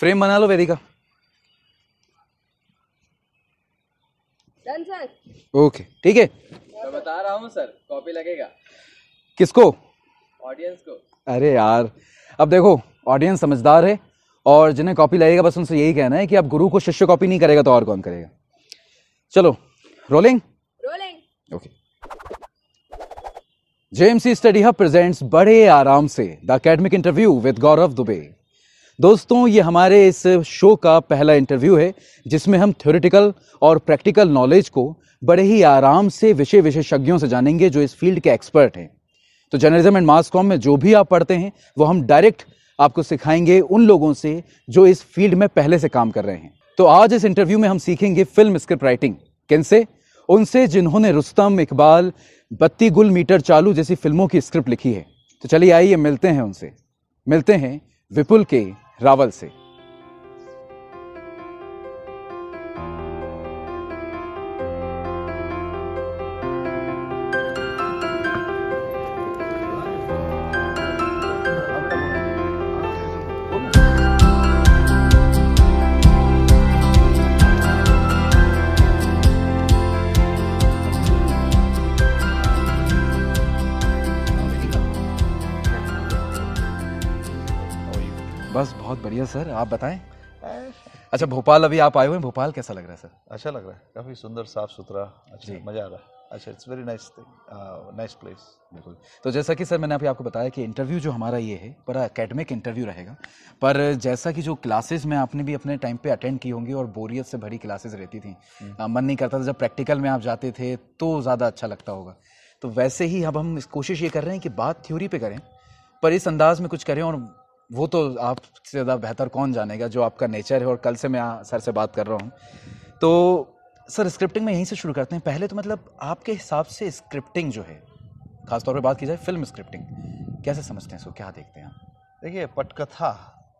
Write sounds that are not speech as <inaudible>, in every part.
Frame बना लो वेदिका okay ठीक है मैं बता रहा हूँ सर कॉपी लगेगा किसको ऑडियंस को अरे यार अब देखो ऑडियंस समझदार है और जिन्हें कॉपी लगेगा बस उनसे यही कहना है कि अब गुरु को शिष्य कॉपी नहीं करेगा तो और कौन करेगा चलो rolling rolling okay JMC study hub presents बड़े आराम से the academic interview with Gaurav Dubey दोस्तों ये हमारे इस शो का पहला इंटरव्यू है जिसमें हम थ्योरेटिकल और प्रैक्टिकल नॉलेज को बड़े ही आराम से विषय विशेषज्ञों से जानेंगे जो इस फील्ड के एक्सपर्ट हैं तो जर्नलिज्म एंड मास कॉम में जो भी आप पढ़ते हैं वो हम डायरेक्ट आपको सिखाएंगे उन लोगों से जो इस फील्ड में पहले से काम कर रहे हैं तो आज इस इंटरव्यू में हम सीखेंगे फिल्म स्क्रिप्ट राइटिंग किनसे उनसे जिन्होंने रुस्तम इकबाल बत्ती गुल मीटर चालू जैसी फिल्मों की स्क्रिप्ट लिखी है तो चलिए आइए मिलते हैं उनसे मिलते हैं विपुल के रावल से बस बहुत बढ़िया सर आप बताएं अच्छा भोपाल अभी आप आए हुए हैं भोपाल कैसा लग रहा है सर अच्छा लग रहा है काफ़ी सुंदर साफ सुथरा अच्छा मज़ा आ रहा है अच्छा it's very nice nice place बिल्कुल तो जैसा कि सर मैंने अभी आपको बताया कि इंटरव्यू जो हमारा ये है बड़ा एकेडमिक इंटरव्यू रहेगा पर जैसा कि जो क्लासेस में आपने भी अपने टाइम पे अटेंड की होंगी और बोरियत से भरी क्लासेस रहती थी आ, हम्म। मन नहीं करता था जब प्रैक्टिकल में आप जाते थे तो ज़्यादा अच्छा लगता होगा तो वैसे ही अब हम कोशिश ये कर रहे हैं कि बात थ्योरी पे करें पर इस अंदाज में कुछ करें और वो तो आपसे ज़्यादा बेहतर कौन जानेगा जो आपका नेचर है और कल से मैं सर से बात कर रहा हूँ तो सर स्क्रिप्टिंग में यहीं से शुरू करते हैं पहले तो मतलब आपके हिसाब से स्क्रिप्टिंग जो है खासतौर पर बात की जाए फिल्म स्क्रिप्टिंग कैसे समझते हैं इसको क्या देखते हैं आप देखिए पटकथा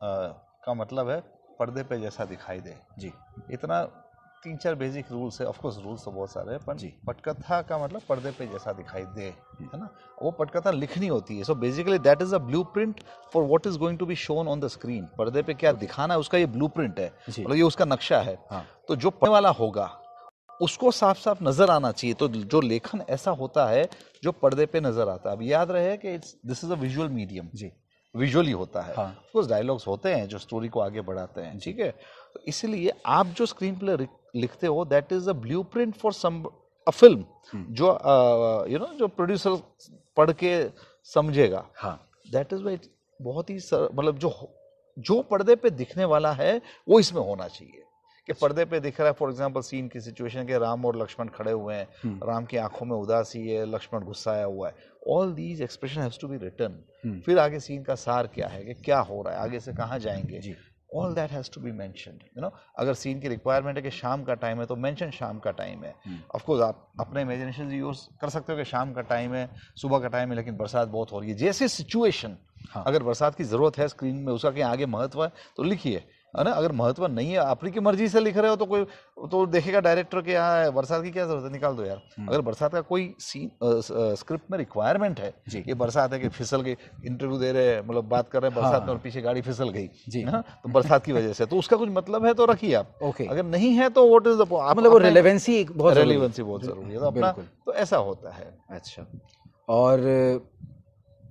का मतलब है पर्दे पे जैसा दिखाई दे जी इतना तीन चार बेसिक रूल्स है ऑफकोर्स रूल्स तो बहुत सारे हैं पर पटकथा का मतलब पर्दे पे जैसा दिखाई दे है ना वो पटकथा लिखनी होती है so basically that is a blueprint for what is going to be shown on the screen पर्दे पे क्या दिखाना है उसका ये ब्लू प्रिंट है मतलब ये उसका नक्शा है हाँ। तो जो पढ़ने वाला होगा उसको साफ साफ नजर आना चाहिए तो जो लेखन ऐसा होता है जो पर्दे पे नजर आता है अब याद रहे कि it's this is a visual medium जी विजुअली होता है हाँ। डायलॉग्स होते हैं जो स्टोरी को आगे बढ़ाते हैं ठीक है तो इसलिए आप जो स्क्रीन प्ले लिखते हो that is a blueprint for some a film जो यू नो जो प्रोड्यूसर पढ़ के समझेगा हाँ दैट इज वाई बहुत ही मतलब जो जो पर्दे पे दिखने वाला है वो इसमें होना चाहिए कि अच्छा। पर्दे पे दिख रहा है फॉर एग्जांपल सीन की सिचुएशन के राम और लक्ष्मण खड़े हुए हैं hmm. राम की आंखों में उदासी है लक्ष्मण गुस्साया हुआ है all these expression has to be written फिर आगे सीन का सार क्या है कि क्या हो रहा है आगे से कहाँ hmm. जाएंगे all that has to be mentioned you know अगर सीन की रिक्वायरमेंट है कि शाम का टाइम है तो मैंशन शाम का टाइम है ऑफकोर्स hmm. आप अपने इमेजिनेशन यूज़ कर सकते हो कि शाम का टाइम है सुबह का टाइम है लेकिन बरसात बहुत हो रही है जैसे सिचुएशन हाँ. अगर बरसात की ज़रूरत है स्क्रीन में उसका कहीं आगे महत्व है तो लिखिए है ना अगर महत्व नहीं है आप की मर्जी से लिख रहे हो तो कोई तो देखेगा डायरेक्टर के यहाँ बरसात की क्या जरूरत है निकाल दो यार हम्म। अगर बरसात का कोई सीन स्क्रिप्ट में रिक्वायरमेंट है ये बरसात है कि फिसल गई इंटरव्यू दे रहे हैं मतलब बात कर रहे हैं बरसात में हाँ। और पीछे गाड़ी फिसल गई जी ना तो बरसात की वजह से तो उसका कुछ मतलब है तो रखिए आप ओके अगर नहीं है तो वॉट इज मतलब रेलिवेंसी बहुत बहुत जरूरी है तो अपना तो ऐसा होता है अच्छा और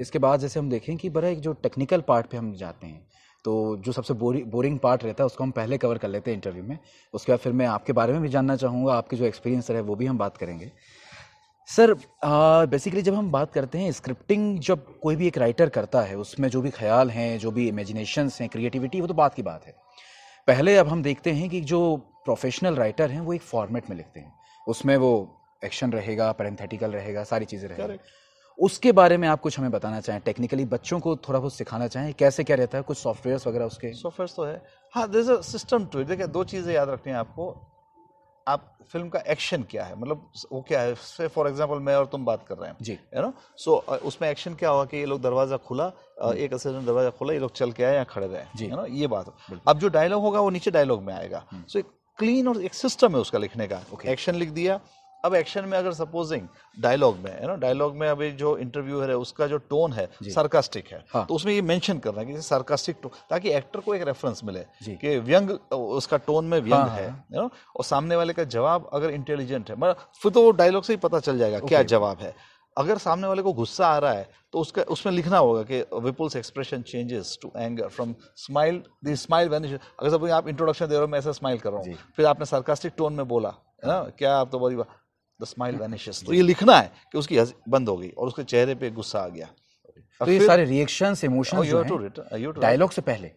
इसके बाद जैसे हम देखें कि बड़ा एक जो टेक्निकल पार्ट पे हम जाते हैं तो जो सबसे बोरिंग बोरिंग पार्ट रहता है उसको हम पहले कवर कर लेते हैं इंटरव्यू में उसके बाद फिर मैं आपके बारे में भी जानना चाहूँगा आपके जो एक्सपीरियंस रहे वो भी हम बात करेंगे सर बेसिकली जब हम बात करते हैं स्क्रिप्टिंग जब कोई भी एक राइटर करता है उसमें जो भी ख्याल हैं जो भी इमेजिनेशंस हैं क्रिएटिविटी वो तो बात की बात है पहले अब हम देखते हैं कि जो प्रोफेशनल राइटर हैं वो एक फॉर्मेट में लिखते हैं उसमें वो एक्शन रहेगा पैरेंथेटिकल रहेगा सारी चीज़ें रहेगा उसके बारे में आप कुछ हमें बताना चाहें टेक्निकली बच्चों को थोड़ा बहुत सिखाना चाहें कैसे क्या रहता है कुछ सॉफ्टवेयर वगैरह उसके सॉफ्टवेयर तो है हाँ this a system to it देखिए दो चीज़ें याद रखनी है आपको आप फिल्म का एक्शन क्या है मतलब वो क्या है फॉर एग्जांपल मैं और तुम बात कर रहे हैं जी है ना सो उसमें एक्शन क्या हुआ कि ये लोग दरवाज़ा खुला हम्म। एक असिस्टेंट दरवाज़ा खुला ये लोग चल के आए या खड़े रहे जी है ना ये बात अब जो डायलॉग होगा वो नीचे डायलॉग में आएगा सो हम्म। एक क्लीन और एक सिस्टम है उसका लिखने का एक्शन लिख दिया अब एक्शन में अगर सपोजिंग डायलॉग में है ना डायलॉग में अभी जो इंटरव्यू है उसका जो टोन है सरकास्टिक है हाँ। तो उसमें ये मेंशन कर रहा है कि सरकास्टिक टोन ताकि एक्टर को एक रेफरेंस मिले कि व्यंग उसका टोन में व्यंग हाँ, है यू हाँ। नो और सामने वाले का जवाब अगर इंटेलिजेंट है मतलब फिर तो डायलॉग से ही पता चल जाएगा क्या जवाब है अगर सामने वाले को गुस्सा आ रहा है तो उसका उसमें लिखना होगा कि Vipul's expression changes to anger from smile the smile when अगर सब आप इंट्रोडक्शन दे रहे हो मैं ऐसा स्माइल कर रहा हूँ फिर आपने सरकास्टिक टोन में बोला है ना क्या आप तो बड़ी स्माइल वैनिशेस तो ये लिखना है कि उसकी बंद हो गई और उसके चेहरे पे गुस्सा आ गया तो ये सारे रिएक्शंस इमोशंस डायलॉग से पहले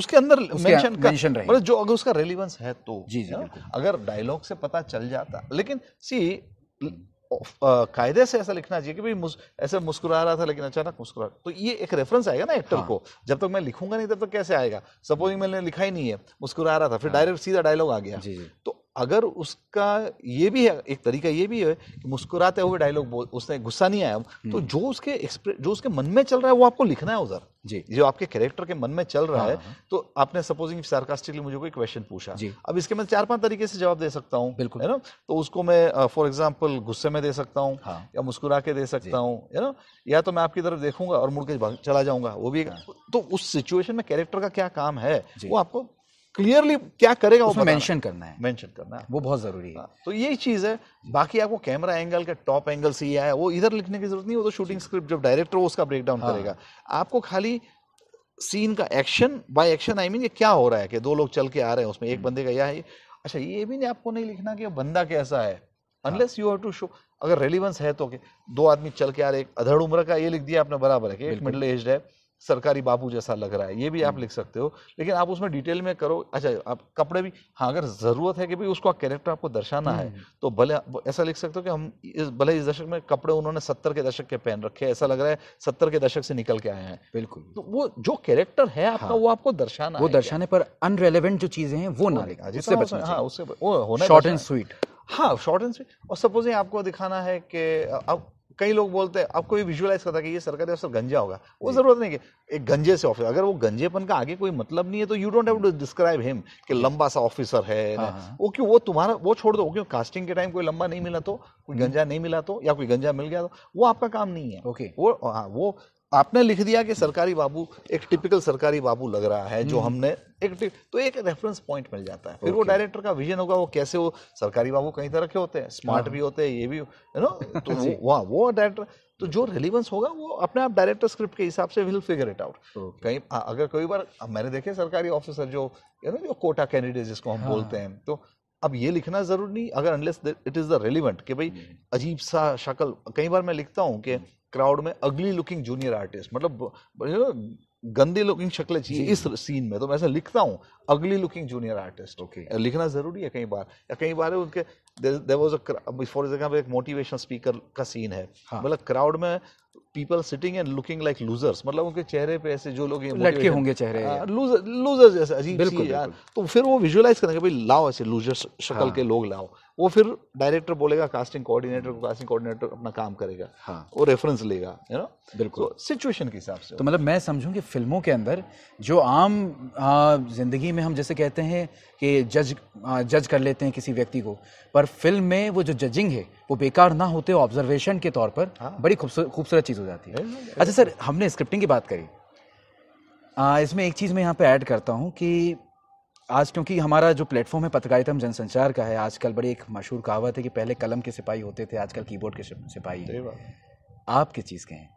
उसके अंदर मेंशन मेंशन का जो अगर उसका रेलिवेंस है तो जी जी अगर डायलॉग से पता चल जाता लेकिन सी uh, कायदे से ऐसा लिखना चाहिए कि भाई मुस, ऐसे मुस्कुरा रहा था लेकिन अचानक मुस्कुरा तो ये एक रेफरेंस आएगा ना एक्टर हाँ। को जब तक तो मैं लिखूंगा नहीं तब तक तो कैसे आएगा सपोजिंग मैंने लिखा ही नहीं है मुस्कुरा रहा था फिर हाँ। डायरेक्ट सीधा डायलॉग आ गया जी जी। तो अगर उसका ये भी है एक तरीका ये भी है कि मुस्कुराते हुए डायलॉग बोल उसने गुस्सा नहीं आया तो हम्म। जो उसके जो उसके मन में चल रहा है वो आपको लिखना है उधर जी जो आपके कैरेक्टर के मन में चल रहा है हाँ। तो आपने सपोजिंग सार्कास्टिकली मुझे कोई क्वेश्चन पूछा अब इसके मैं चार पांच तरीके से जवाब दे सकता हूँ बिल्कुल है ना तो उसको मैं फॉर एग्जाम्पल गुस्से में दे सकता हूँ हाँ। या मुस्कुरा के दे सकता हूँ है ना या तो मैं आपकी तरफ देखूंगा और मुड़ के चला जाऊंगा वो भी हाँ। तो उस सिचुएशन में कैरेक्टर का क्या काम है वो आपको क्लियरली क्या करेगा वो मेंशन करना है मेंशन करना है वो बहुत ज़रूरी है हाँ, तो यही चीज़ है बाकी आपको कैमरा एंगल का टॉप एंगल से आया वो इधर लिखने की जरूरत नहीं वो तो शूटिंग स्क्रिप्ट जब डायरेक्टर हो उसका ब्रेकडाउन हाँ। करेगा आपको खाली सीन का action by action I mean ये क्या हो रहा है कि दो लोग चल के आ रहे हैं उसमें एक हम्म। बंदे का यह है अच्छा ये भी नहीं आपको नहीं लिखना कि बंदा कैसा है unless you have to show अगर रेलिवेंस है तो दो आदमी चल के आ रहे एक अधड़ उम्र का ये लिख दिया आपने बराबर है कि एक मिडिल एज है सरकारी बाबू जैसा लग रहा है ये भी आप हम्म। लिख सकते हो लेकिन आप उसमें डिटेल में करो अच्छा आप कपड़े भी हाँ अगर ज़रूरत है कि भाई उसको कैरेक्टर आपको दर्शाना है हम्म। तो भले ऐसा लिख सकते हो कि हम इस भले इस दशक में कपड़े उन्होंने सत्तर के दशक के पहन रखे ऐसा लग रहा है सत्तर के दशक से निकल के आए हैं बिल्कुल तो वो जो कैरेक्टर है आपका हाँ। वो आपको दर्शाना वो दर्शाने पर अनरेलीवेंट जो चीज़ें हैं वो ना लिखा जिससे हाँ उससे शॉर्ट एंड स्वीट हाँ शॉर्ट एंड स्वीट और सपोज आपको दिखाना है कि अब कई लोग बोलते हैं आपको भी विजुअलाइज करता है कि ये सरकारी अफसर गंजा होगा वो जरूरत नहीं कि एक गंजे से ऑफिसर अगर वो गंजेपन का आगे कोई मतलब नहीं है तो you don't have to describe him कि लंबा सा ऑफिसर है हाँ, हाँ। वो क्यों वो तुम्हारा वो छोड़ दो क्यों कास्टिंग के टाइम कोई लंबा नहीं मिला तो कोई हम्म। गंजा नहीं मिला तो या कोई गंजा मिल गया तो वो आपका काम नहीं है ओके वो हाँ, वो आपने लिख दिया कि सरकारी बाबू एक टिपिकल सरकारी बाबू लग रहा है जो हम्म। हमने एक तो एक रेफरेंस पॉइंट मिल जाता है फिर वो डायरेक्टर का विजन होगा वो कैसे वो सरकारी बाबू कहीं तरह के होते हैं स्मार्ट हाँ। भी होते हैं ये भी यू नो <laughs> तो वहाँ वो डायरेक्टर तो जो रिलीवेंस होगा वो अपने आप डायरेक्टर स्क्रिप्ट के हिसाब से विल फिगर इट आउट कहीं हाँ, अगर कई बार मैंने देखे सरकारी ऑफिसर जो यू नो जो कोटा कैंडिडेट जिसको हम हाँ। बोलते हैं तो अब ये लिखना जरूरी नहीं अगर unless it is the relevant कि भाई हम्म। अजीब सा शक्ल कई बार मैं लिखता हूँ कि हम्म। क्राउड में अगली लुकिंग जूनियर आर्टिस्ट मतलब गंदी लुकिंग शक्लें चाहिए इस सीन में तो मैं ऐसा लिखता हूँ अगली लुकिंग जूनियर आर्टिस्ट okay. लिखना जरूरी है कई बार या कई बार उनके देर वॉज फॉर एग्जाम्पल एक मोटिवेशनल स्पीकर का सीन है हाँ. मतलब क्राउड में people sitting and looking like losers मतलब उनके चेहरे पे ऐसे जो लोग लटके होंगे चेहरे लूजर हाँ, लूजर जैसे अजीब सी यार तो फिर वो विजुअलाइज करेंगे भाई लाओ ऐसे लूजर्स शक्ल हाँ. के लोग लाओ वो फिर डायरेक्टर बोलेगा कास्टिंग कोऑर्डिनेटर को कास्टिंग कोऑर्डिनेटर अपना काम करेगा हाँ वो रेफरेंस लेगा यू नो बिल्कुल सिचुएशन के हिसाब से तो मतलब मैं समझूं कि फिल्मों के अंदर जो आम ज़िंदगी में हम जैसे कहते हैं कि जज जज कर लेते हैं किसी व्यक्ति को पर पर फिल्म में वो जो जजिंग है वो बेकार ना होते ऑब्जर्वेशन के तौर पर हाँ। बड़ी खूबसूरत चीज़ हो जाती है अच्छा सर हमने स्क्रिप्टिंग की बात करी आ, इसमें एक चीज़ मैं यहाँ पे ऐड करता हूँ कि आज क्योंकि हमारा जो प्लेटफॉर्म है पत्रकारिता जनसंचार का है आजकल बड़ी एक मशहूर कहावत है कि पहले कलम के सिपाही होते थे आजकल कीबोर्ड के सिपाही आप किस चीज़ के हैं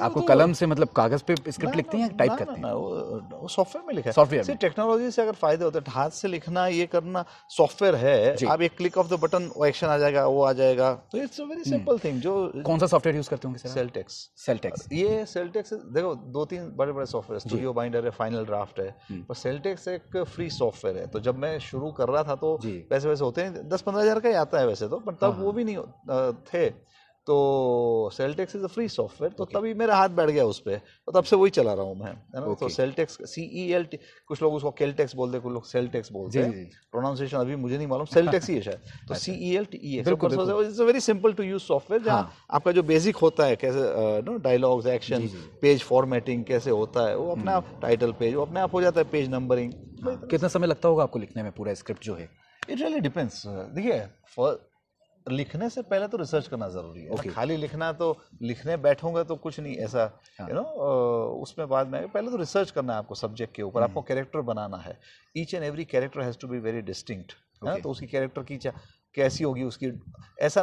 आपको तो कलम से मतलब कागज पे स्क्रिप्ट लिखते हैं तो- टाइप करते हैं वो सॉफ्टवेयर में लिखा है सॉफ्टवेयर से टेक्नोलॉजी से अगर फायदे होते हैं तो हाथ से लिखना ये करना सॉफ्टवेयर है आप एक क्लिक ऑफ द बटन वो एक्शन आ जाएगा वो आ जाएगा तो it's a very simple thing जो कौन सा सॉफ्टवेयर यूज करते होंगे सेलटेक्स सेलटेक्स ये सेलटेक्स देखो दो तीन बड़े बड़े सॉफ्टवेयर स्टूडियो बाइंडर है फाइनल ड्राफ्ट है hmm. पर सेलटेक्स एक फ्री सॉफ्टवेयर है तो जब मैं शुरू कर रहा था तो पैसे वैसे होते हैं दस पंद्रह हजार का ही आता है वैसे तो पर तब हाँ, वो हाँ। भी नहीं थे तो Celtx is a free software तो तभी मेरा हाथ बैठ गया उस पर तो तब से वही चला रहा हूँ मैं है ना तो okay. तो सेलटेक्स सी ई एल टी कुछ लोग उसको केलटेक्स बोलते हैं कुछ लोग सेलटेक्स बोलते हैं प्रोनाउंसिएशन अभी मुझे नहीं मालूम सेलटेक्स ही है शायद <laughs> तो C E L T is a very simple to use software जहाँ हाँ। आपका जो बेसिक होता है कैसे no dialogues action page formatting कैसे होता है वो अपने आप टाइटल हम्म। पेज वो अपने आप हो जाता है पेज नंबरिंग कितना समय लगता होगा आपको लिखने में पूरा स्क्रिप्ट जो है इट रियली डिपेंड्स देखिए लिखने से पहले तो रिसर्च करना जरूरी है okay. खाली लिखना तो लिखने बैठोगे तो कुछ नहीं ऐसा यू हाँ। नो उसमें बाद में पहले तो रिसर्च करना है आपको सब्जेक्ट के ऊपर हम्म। आपको कैरेक्टर बनाना है each and every character has to be very distinct है ना तो उसकी कैरेक्टर की कैसी होगी उसकी ऐसा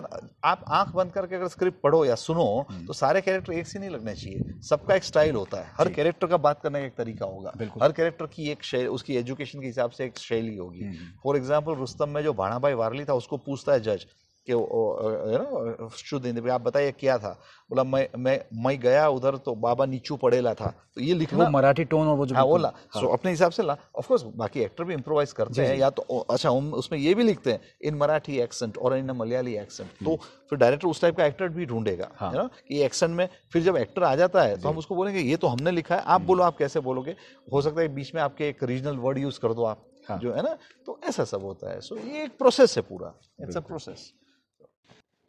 आप आंख बंद करके अगर स्क्रिप्ट पढ़ो या सुनो हम्म। तो सारे कैरेक्टर एक से नहीं लगने चाहिए सबका एक स्टाइल होता है हर कैरेक्टर का बात करने का एक तरीका होगा हर कैरेक्टर की एक शैली उसकी एजुकेशन के हिसाब से एक शैली होगी फॉर एग्जाम्पल हम्म। रुस्तम में जो भाणा भाई वारली था उसको पूछता है जज कि यू नो शुद्ध हिंदी आप बताइए क्या था बोला मैं मैं मैं गया उधर तो बाबा नीचू पड़ेला था तो ये लिखना वो मराठी टोन और वो जो हाँ वो ला सो हाँ। so, अपने हिसाब से ला ऑफकोर्स बाकी एक्टर भी इम्प्रोवाइज करते जी हैं जी। या तो अच्छा हम उसमें ये भी लिखते हैं इन मराठी एक्सेंट और इन मलयाली एक्सेंट तो हम्म। फिर डायरेक्टर उस टाइप का एक्टर भी ढूंढेगा है हाँ। ना कि एक्सेंट में फिर जब एक्टर आ जाता है तो हम उसको बोलेंगे ये तो हमने लिखा है आप हम्म। बोलो आप कैसे बोलोगे हो सकता है बीच में आपके एक रीजनल वर्ड यूज़ कर दो आप हाँ। जो है ना तो ऐसा सब होता है सो so, ये एक प्रोसेस है पूरा इट्स अ प्रोसेस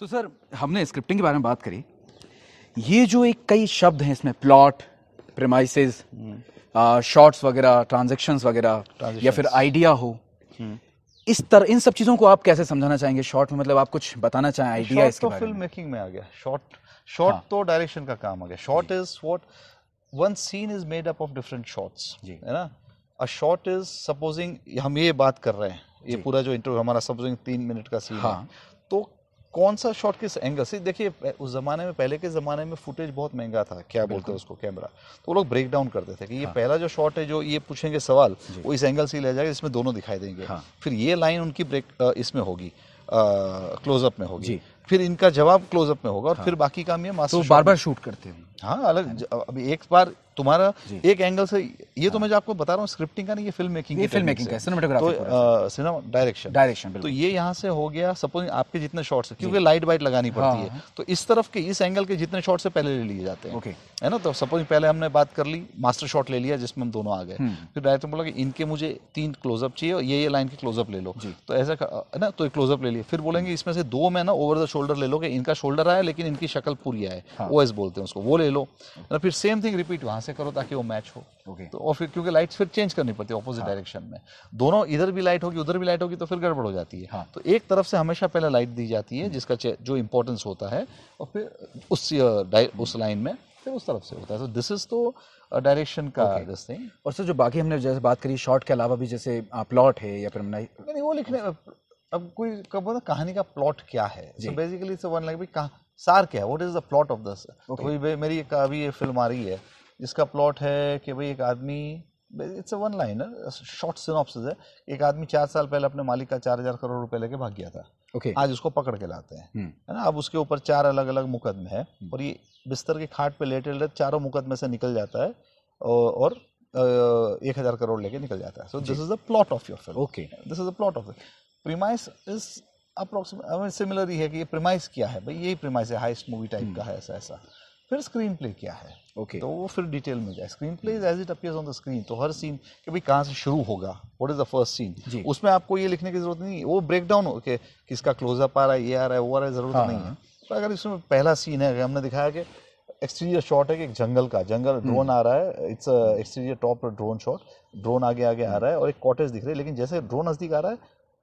तो सर हमने स्क्रिप्टिंग के बारे में बात करी ये जो एक कई शब्द हैं इसमें प्लॉट प्रेमाइसिस शॉर्ट्स वगैरह ट्रांजेक्शन वगैरह या फिर आइडिया हो हम्म। इस तरह इन सब चीज़ों को आप कैसे समझाना चाहेंगे शॉर्ट में मतलब आप कुछ बताना चाहें आइडिया इसके तो फिल्म मेकिंग में आ गया शॉर्ट शॉर्ट हाँ. तो डायरेक्शन का काम आ गया short is what one scene is made up of different shots है ना अ शॉर्ट इज सपोजिंग हम ये बात कर रहे हैं ये पूरा जो इंटरव्यू हमारा सपोजिंग तीन मिनट का सीन हाँ. है कौन सा शॉट किस एंगल से देखिए उस ज़माने में पहले के ज़माने में फुटेज बहुत महंगा था क्या बोलते हैं उसको कैमरा तो वो लोग ब्रेक डाउन करते थे कि ये हाँ। पहला जो शॉट है जो ये पूछेंगे सवाल वो इस एंगल से ही ले जाएगा इसमें दोनों दिखाई देंगे हाँ। फिर ये लाइन उनकी ब्रेक इसमें होगी क्लोजअप में होगी फिर इनका जवाब क्लोजअप में होगा और हाँ। फिर बाकी काम ये मास्टर बार बार शूट करते हैं हाँ अलग अभी एक बार तुम्हारा एक एंगल से ये तो हाँ। तो मैं जो आपको बता रहा हूँ स्क्रिप्टिंग का नहीं ये फिल्म मेकिंग ये फिल्म मेकिंग का सिनेमाटोग्राफी सिनेमा डायरेक्शन डायरेक्शन तो, तो ये यहाँ से हो गया सपोज आपके जितने शॉट्स क्योंकि लाइट वाइट लगानी पड़ती हाँ, है हाँ। तो इस तरफ के इस एंगल के जितने शॉर्ट से पहले ले लिए जाते हैं ओके है ना तो सपोज पहले हमने बात कर ली मास्टर शॉट ले लिया जिसमें हम दोनों आ गए हम्म। फिर डायरेक्टर बोला कि इनके मुझे तीन क्लोजअप चाहिए और ये ये लाइन के क्लोजअप ले लो तो ऐसा है ना तो क्लोजअप ले लिया फिर बोलेंगे इसमें से दो में ना ओवर द शोल्डर ले लो कि इनका शोल्डर आया लेकिन इनकी शक्ल पूरी आए ओ हाँ। बोलते हैं उसको वो ले ले लो ना मतलब फिर सेम थिंग रिपीट वहाँ से करो ताकि वो मैच हो ओके तो और फिर क्योंकि लाइट्स फिर चेंज करनी पड़ती है ऑपोजिट डायरेक्शन हाँ। में दोनों इधर भी लाइट होगी उधर भी लाइट होगी तो फिर गड़बड़ हो जाती है हाँ. तो एक तरफ से हमेशा पहले लाइट दी जाती है हम्म। जिसका जो इंपॉर्टेंस होता है और फिर उस उस लाइन में फिर उस तरफ से होता है तो दिस इज़ तो डायरेक्शन का दिस थिंग और सर जो बाकी हमने जैसे बात करी शॉर्ट के अलावा भी जैसे प्लॉट है या फिर नहीं वो लिखने अच्छा। अब कोई कब कहानी का प्लॉट क्या है बेसिकली वन लाइक भी सार क्या है what is the plot of this तो मेरी एक अभी ये फिल्म आ रही है जिसका प्लॉट है कि भाई एक आदमी it's a one line short synopsis है एक आदमी चार साल पहले अपने मालिक का चार हजार करोड़ रुपए लेके भाग गया था ओके okay. आज उसको पकड़ के लाते हैं hmm. है ना अब उसके ऊपर चार अलग अलग मुकदमे हैं hmm. और ये बिस्तर के खाट पे लेटे लेटे चारों मुकदमे से निकल जाता है और एक हजार करोड़ लेके निकल जाता है so this is the plot of your film okay this is the plot of premise is approximate similar ही है कि ये प्रिमाइस क्या है भाई यही प्रिमाइस है हाइस्ट मूवी टाइप का है ऐसा ऐसा फिर स्क्रीन प्ले क्या है ओके okay. तो वो फिर डिटेल में जाए screenplay is as it appears on the screen तो हर सीन कि भाई कहाँ से शुरू होगा what is the first scene उसमें आपको ये लिखने की जरूरत नहीं वो ब्रेक डाउन हो के किसका क्लोजअप आ रहा है ये आ रहा है वो आ रहा है जरूरत हाँ, नहीं है तो अगर इसमें पहला सीन है हमने दिखाया कि एक्सटीरियर शॉट है कि एक जंगल का जंगल ड्रोन हम्म। आ रहा है it's exterior top drone shot drone आगे आगे आ हम्म। रहा है और एक कॉटेज दिख रही है लेकिन जैसे ड्रोन नजदीक आ रहा है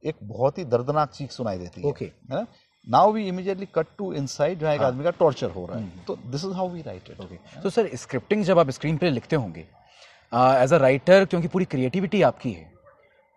एक बहुत ही दर्दनाक चीख सुनाई देती है ओके है ना now we immediately cut to in जहाँ एक हाँ। आदमी का टॉर्चर हो रहा है हम्म। तो this is how we write it okay तो सर स्क्रिप्टिंग जब आप स्क्रीन पर लिखते होंगे एज अ राइटर क्योंकि पूरी क्रिएटिविटी आपकी है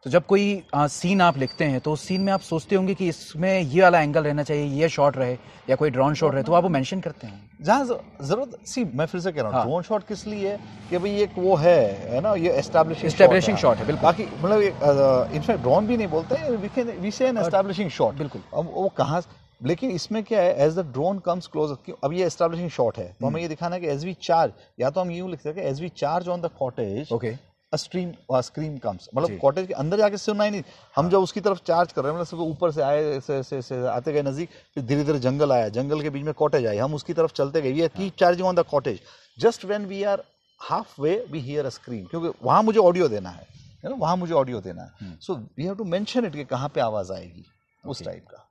तो जब कोई आ, सीन आप लिखते हैं तो उस सीन में आप सोचते होंगे कि इसमें ये वाला एंगल रहना चाहिए ये शॉट रहे या कोई ड्रोन शॉट रहे तो आप वो मेंशन करते हैं जहाँ जरूरत सी मैं फिर से कह रहा हूँ ड्रोन हाँ। शॉट किस लिए है कि भाई एक वो है है ना ये एस्टैब्लिशिंग शॉट है बिल्कुल बाकी मतलब इनफैक्ट ड्रोन भी नहीं बोलते वी से एन एस्टैब्लिशिंग शॉट बिल्कुल अब वो कहाँ लेकिन इसमें क्या है as the drone comes close अब ये एस्टैब्लिशिंग शॉट है तो हमें हम्म। ये दिखाना है कि एज वी चार्ज या तो हम यूँ लिख सकते हैं as we charge on the cottage okay stream scream comes मतलब कॉटेज के अंदर जाके सुना ही नहीं हम हाँ। जब उसकी तरफ चार्ज कर रहे हैं मतलब ऊपर से आए से, से, से आते गए नज़दीक फिर धीरे धीरे जंगल आया जंगल के बीच में कॉटेज आई हम उसकी तरफ चलते गए we keep charging on the cottage just when we are halfway we hear a scream क्योंकि वहाँ मुझे ऑडियो देना है ना वहाँ मुझे ऑडियो देना है so we have to mention it कि कहाँ पर आवाज़ आएगी उस टाइप का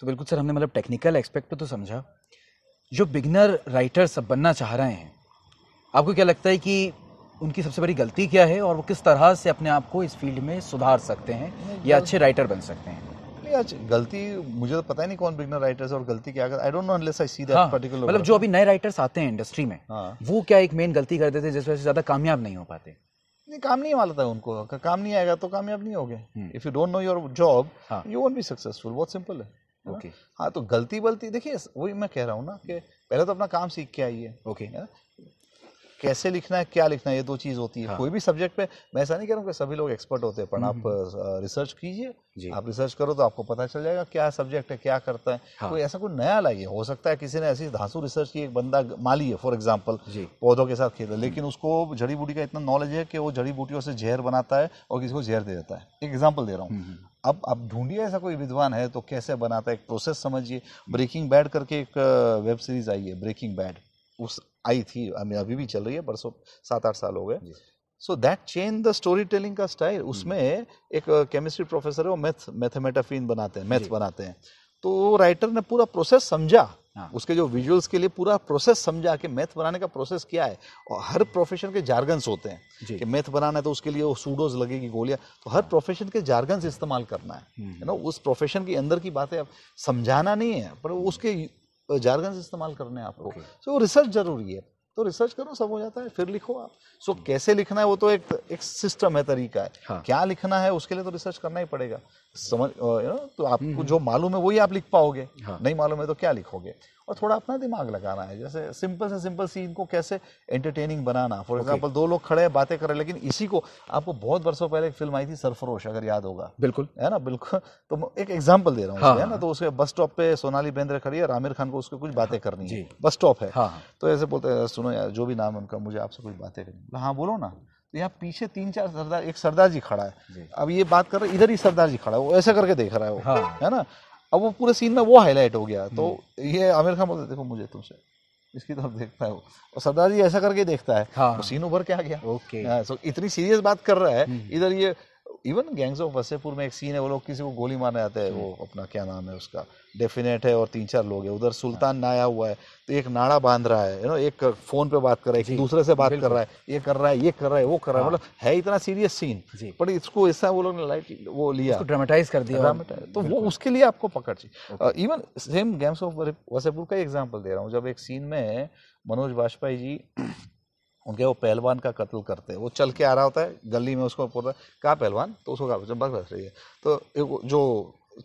तो बिल्कुल सर हमने मतलब टेक्निकल एक्सपेक्ट पे तो समझा जो बिगनर राइटर सब बनना चाह रहे हैं आपको क्या लगता है कि उनकी सबसे बड़ी गलती क्या है और वो किस तरह से अपने आप को इस फील्ड में सुधार सकते हैं या अच्छे राइटर बन सकते हैं गलती मुझे तो पता ही नहीं कौन बिगनर राइटर्स और गलती क्या I don't know unless I see that particular मतलब जो अभी नए राइटर्स आते हैं इंडस्ट्री में हाँ। वो क्या एक मेन गलती कर देते हैं जिस वजह से ज्यादा कामयाब नहीं हो पाते नहीं काम नहीं वाला था उनको काम नहीं आएगा तो कामयाब नहीं होगे if you don't know your job you won't be successful बहुत सिंपल है ओके okay. हाँ तो गलती बलती देखिए वही मैं कह रहा हूँ ना कि पहले तो अपना काम सीख के आइए ओके कैसे लिखना है क्या लिखना है ये दो चीज़ होती है हाँ। कोई भी सब्जेक्ट पे मैं ऐसा नहीं कह रहा हूँ कि सभी लोग एक्सपर्ट होते हैं पर हम्म, आप रिसर्च हम्म। कीजिए आप रिसर्च करो तो आपको पता चल जाएगा क्या सब्जेक्ट है क्या करता है हाँ। कोई ऐसा कोई नया लाइए हो सकता है किसी ने ऐसी धांसू रिसर्च की एक बंदा माली है फॉर एग्जाम्पल पौधों के साथ खेल हम्म। लेकिन उसको जड़ी बूटी का इतना नॉलेज है कि वो जड़ी बूटियों से जहर बनाता है और किसी को जहर दे देता है एक एग्जाम्पल दे रहा हूँ अब आप ढूंढिए ऐसा कोई विद्वान है तो कैसे बनाता है एक प्रोसेस समझिए ब्रेकिंग बैड करके एक वेब सीरीज आई है ब्रेकिंग बैड उस आई थी अभी अभी भी चल रही है बरसों सात आठ साल हो गए so that change the storytelling का स्टाइल हम्म। उसमें एक केमिस्ट्री प्रोफेसर है वो मैथ मैथमेटाफिन बनाते हैं मैथ बनाते हैं तो राइटर ने पूरा प्रोसेस समझा हाँ। उसके जो विजुअल्स के लिए पूरा प्रोसेस समझा कि मैथ बनाने का प्रोसेस क्या है और हर प्रोफेशन के जार्गन्स होते हैं कि मैथ बनाना है तो उसके लिए वो सूडोज लगेगी गोलियां तो हर प्रोफेशन के जार्गन्स इस्तेमाल करना है यू हम्म। नो उस प्रोफेशन के अंदर की बातें अब समझाना नहीं है पर उसके जार्गन तो इस्तेमाल करने हैं आपको सो वो रिसर्च जरूरी है तो रिसर्च करो सब हो जाता है फिर लिखो आप सो so, hmm. कैसे लिखना है वो तो एक एक सिस्टम है तरीका है हाँ। क्या लिखना है उसके लिए तो रिसर्च करना ही पड़ेगा समझ यू नो तो आपको हम्म, हम्म। जो मालूम है वही आप लिख पाओगे हाँ। नहीं मालूम है तो क्या लिखोगे और थोड़ा अपना दिमाग लगाना है जैसे सिंपल से सिंपल सीन को कैसे एंटरटेनिंग बनाना फॉर एग्जाम्पल दो लोग खड़े हैं बातें कर रहे हैं लेकिन इसी को आपको बहुत वर्षों पहले एक फिल्म आई थी सरफरोश अगर याद होगा बिल्कुल है ना बिल्कुल तो एक एग्जाम्पल दे रहा हूँ हाँ, है ना हाँ। तो उसके बस स्टॉप पे सोनाली बेंद्रे खड़ी है आमिर खान को उसको कुछ बातें हाँ, करनी है बस स्टॉप है हाँ, तो ऐसे बोलते हैं सुनो यार जो भी नाम है उनका मुझे आपसे कुछ बातें करनी हाँ बोलो ना तो यहाँ पीछे तीन चार सरदार एक सरदार जी खड़ा है जी। अब ये बात कर रहे इधर ही सरदार जी खड़ा है वो ऐसे करके देख रहा है वो हाँ। है ना अब वो पूरे सीन में वो हाईलाइट हो गया तो हम्म। ये आमिर खान बोलते देखो मुझे तुमसे इसकी तरफ देखता है वो और सरदार जी ऐसा करके देखता है हाँ। तो सीन उभर के आ गया ओके सो हाँ, इतनी सीरियस बात कर रहा है हम्म। इधर ये इवन गैंग्स ऑफ वसेपुर में एक सीन है वो लोग किसी को गोली मारने आते हैं वो हम्म। अपना क्या नाम है उसका डेफिनेट है और तीन चार लोग है उधर हाँ। सुल्तान नाया हुआ है तो एक नाड़ा बांध रहा है यू नो एक फोन पे बात कर रहा है एक दूसरे से बात कर रहा है ये कर रहा है ये कर रहा है वो कर रहा है हाँ। मतलब है इतना सीरियस सीन बट इसको ऐसा वो लोग ने लाइट वो लिया ड्रामेटाइज कर दिया तो वो उसके लिए आपको पकड़ चाहिए even same Gangs of Wasseypur का एग्जाम्पल दे रहा हूँ जब एक सीन में मनोज वाजपेयी जी उनके वो पहलवान का कत्ल करते हैं वो चल के आ रहा होता है गली में उसको पूरा कहा पहलवान तो उसको कहा बस बस रही है तो जो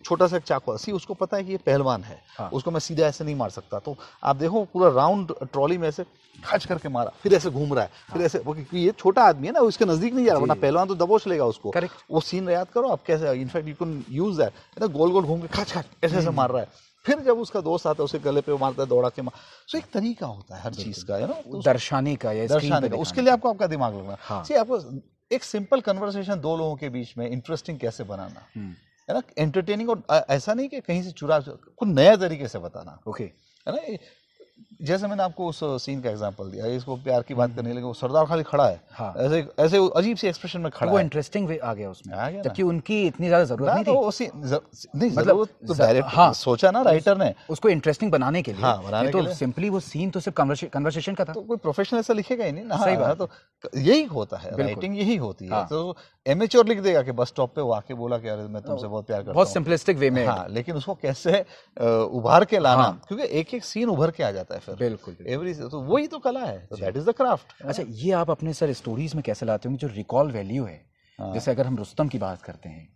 छोटा सा चाकू सी उसको पता है कि ये पहलवान है हाँ। उसको मैं सीधा ऐसे नहीं मार सकता तो आप देखो पूरा राउंड ट्रॉली में ऐसे खच करके मारा फिर ऐसे घूम रहा है हाँ। फिर ऐसे वो क्योंकि ये छोटा आदमी है ना उसके नजदीक नहीं जा रहा वरना पहलवान तो दबोच लेगा उसको वो सीन याद करो आप कैसे in fact you can use that गोल गोल घूम के खच खच ऐसे ऐसे हम्म। मार रहा है फिर जब उसका दोस्त आता है उसे गले पे मारता है दौड़ा के मार सो तो एक तरीका होता है हर चीज़ का है ना तो दर्शाने का या दर्शाने का उसके लिए आपको आपका दिमाग लगना हाँ। आपको एक सिंपल कन्वर्सेशन दो लोगों के बीच में इंटरेस्टिंग कैसे बनाना हम्म। है ना एंटरटेनिंग और ऐसा नहीं कि कहीं से चुरा कुछ नया तरीके से बताना ओके है ना जैसे मैंने आपको उस सीन का एग्जांपल दिया इसको प्यार की बात हम्म। करने लगे वो सरदार खाली खड़ा है हाँ। ऐसे ऐसे अजीब सी एक्सप्रेशन में खड़ा वो इंटरेस्टिंग वे आ गया उसमें जबकि उनकी इतनी ज्यादा जरूरत नहीं तो थी तो उसी जर, नहीं मतलब वो तो डायरेक्ट हाँ सोचा ना राइटर ने उसको इंटरेस्टिंग बनाने के लिए हाँ तो सिंपली वो सीन तो सिर्फ कन्वर्सेशन का था तो कोई प्रोफेशनल ऐसा लिखेगा ही नहीं सही बात हाँ, तो यही होता है राइटिंग यही होती है हाँ। तो एमेच्योर लिख देगा कि बस स्टॉप पे वो आके बोला कि अरे मैं तुमसे तो बहुत प्यार करता बहुत सिंपलिस्टिक वे में हाँ लेकिन उसको कैसे उभार के लाना हाँ। क्योंकि एक एक सीन उभर के आ जाता है जाता है फिर बिल्कुल एवरी तो वही तो कला है दैट इज द क्राफ्ट अच्छा ये आप अपने सर स्टोरीज में कैसे लाते होंगे जो रिकॉल वैल्यू है हाँ। जैसे अगर हम रुस्तम की बात करते हैं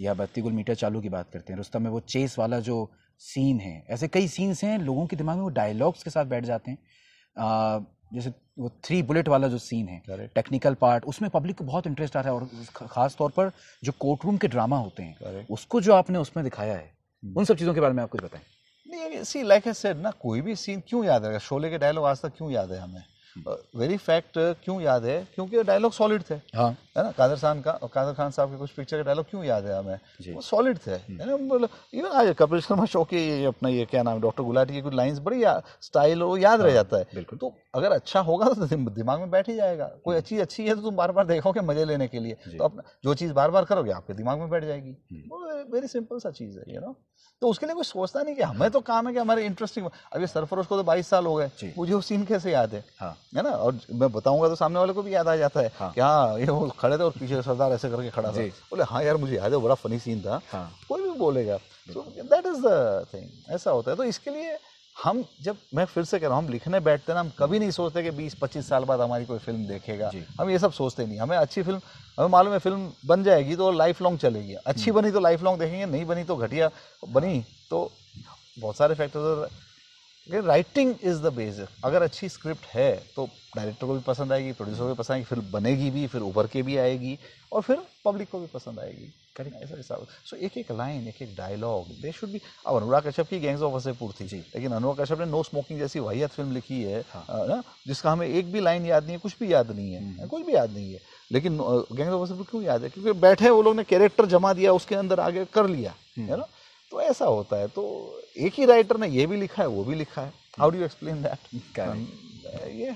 या बत्ती गुल मीटर चालू की बात करते हैं रुस्तम में वो चेस वाला जो सीन है ऐसे कई सीन्स हैं लोगों के दिमाग में वो डायलॉग्स के साथ बैठ जाते हैं आ, जैसे वो थ्री बुलेट वाला जो सीन है टेक्निकल पार्ट उसमें पब्लिक को बहुत इंटरेस्ट आता है और ख़ास तौर पर जो कोर्ट रूम के ड्रामा होते हैं उसको जो आपने उसमें दिखाया है हम्म। उन सब चीज़ों के बारे में आप कुछ बताएं नहीं सी लाइक ए सेड ना कोई भी सीन क्यों याद रहेगा शोले के डायलॉग आज तक क्यों याद है हमें वेरी फैक्ट uh, क्यों याद है क्योंकि डायलॉग सॉलिड थे हाँ। है ना कादर खान का कादर खान साहब के कुछ पिक्चर के डायलॉग क्यों याद है हमें वो सॉलिड थे इवन हम्म। मतलब, आज कपिल शर्मा शो के अपना ये क्या नाम है डॉक्टर गुलाटी की कुछ लाइन्स बड़ी स्टाइल वो याद रह हाँ, जाता है बिल्कुल तो अगर अच्छा होगा तो दिमाग में बैठ ही जाएगा कोई हम्म। अच्छी अच्छी है तो तुम बार बार देखोगे मजे लेने के लिए तो अपना जो चीज़ बार बार करोगे आपके दिमाग में बैठ जाएगी हम्म। वेरी सिंपल सा चीज़ है यू नो तो उसके लिए कोई सोचता नहीं कि हमें तो काम है कि हमारे इंटरेस्टिंग अभी सरफरोश को तो बाईस साल हो गए मुझे वो सीन कैसे याद है हाँ है ना और मैं बताऊंगा तो सामने वाले को भी याद आ जाता है हाँ। कि हाँ ये वो खड़े थे और पीछे सरदार ऐसे करके खड़ा था बोले हाँ यार मुझे याद है बड़ा फनी सीन था हाँ। कोई भी बोलेगा so that is the thing ऐसा होता है तो इसके लिए हम जब मैं फिर से कह रहा हूँ हम लिखने बैठते ना हम कभी नहीं सोचते कि बीस पच्चीस साल बाद हमारी कोई फिल्म देखेगा हम ये सब सोचते नहीं हमें अच्छी फिल्म हमें मालूम है फिल्म बन जाएगी तो लाइफ लॉन्ग चलेगी अच्छी हम्म। बनी तो लाइफ लॉन्ग देखेंगे नहीं बनी तो घटिया बनी तो बहुत सारे फैक्टर्स लेकिन राइटिंग इज़ द बेसिक अगर अच्छी स्क्रिप्ट है तो डायरेक्टर को भी पसंद आएगी प्रोड्यूसर को भी पसंद आएगी फिर बनेगी भी फिर उभर के भी आएगी और फिर पब्लिक को भी पसंद आएगी करेंगे ऐसा हिसाब सो एक एक लाइन एक एक डायलॉग दे शुड भी अब अनुराग कश्यप की गैंग्स ऑफ वसेपुर थी लेकिन अनुराग कश्यप ने नो स्मोकिंग जैसी वाहियत फिल्म लिखी है हाँ। ना जिसका हमें एक भी लाइन याद नहीं है कुछ भी याद नहीं है हम्म। कुछ भी याद नहीं है लेकिन गैंग्स ऑफ वसेपुर क्यों याद है क्योंकि बैठे वो लोग ने कैरेक्टर जमा दिया उसके अंदर आगे कर लिया हम्म। है ना तो ऐसा होता है तो एक ही राइटर ने ये भी लिखा है वो भी लिखा है हाउ डू एक्सप्लेन दैट ये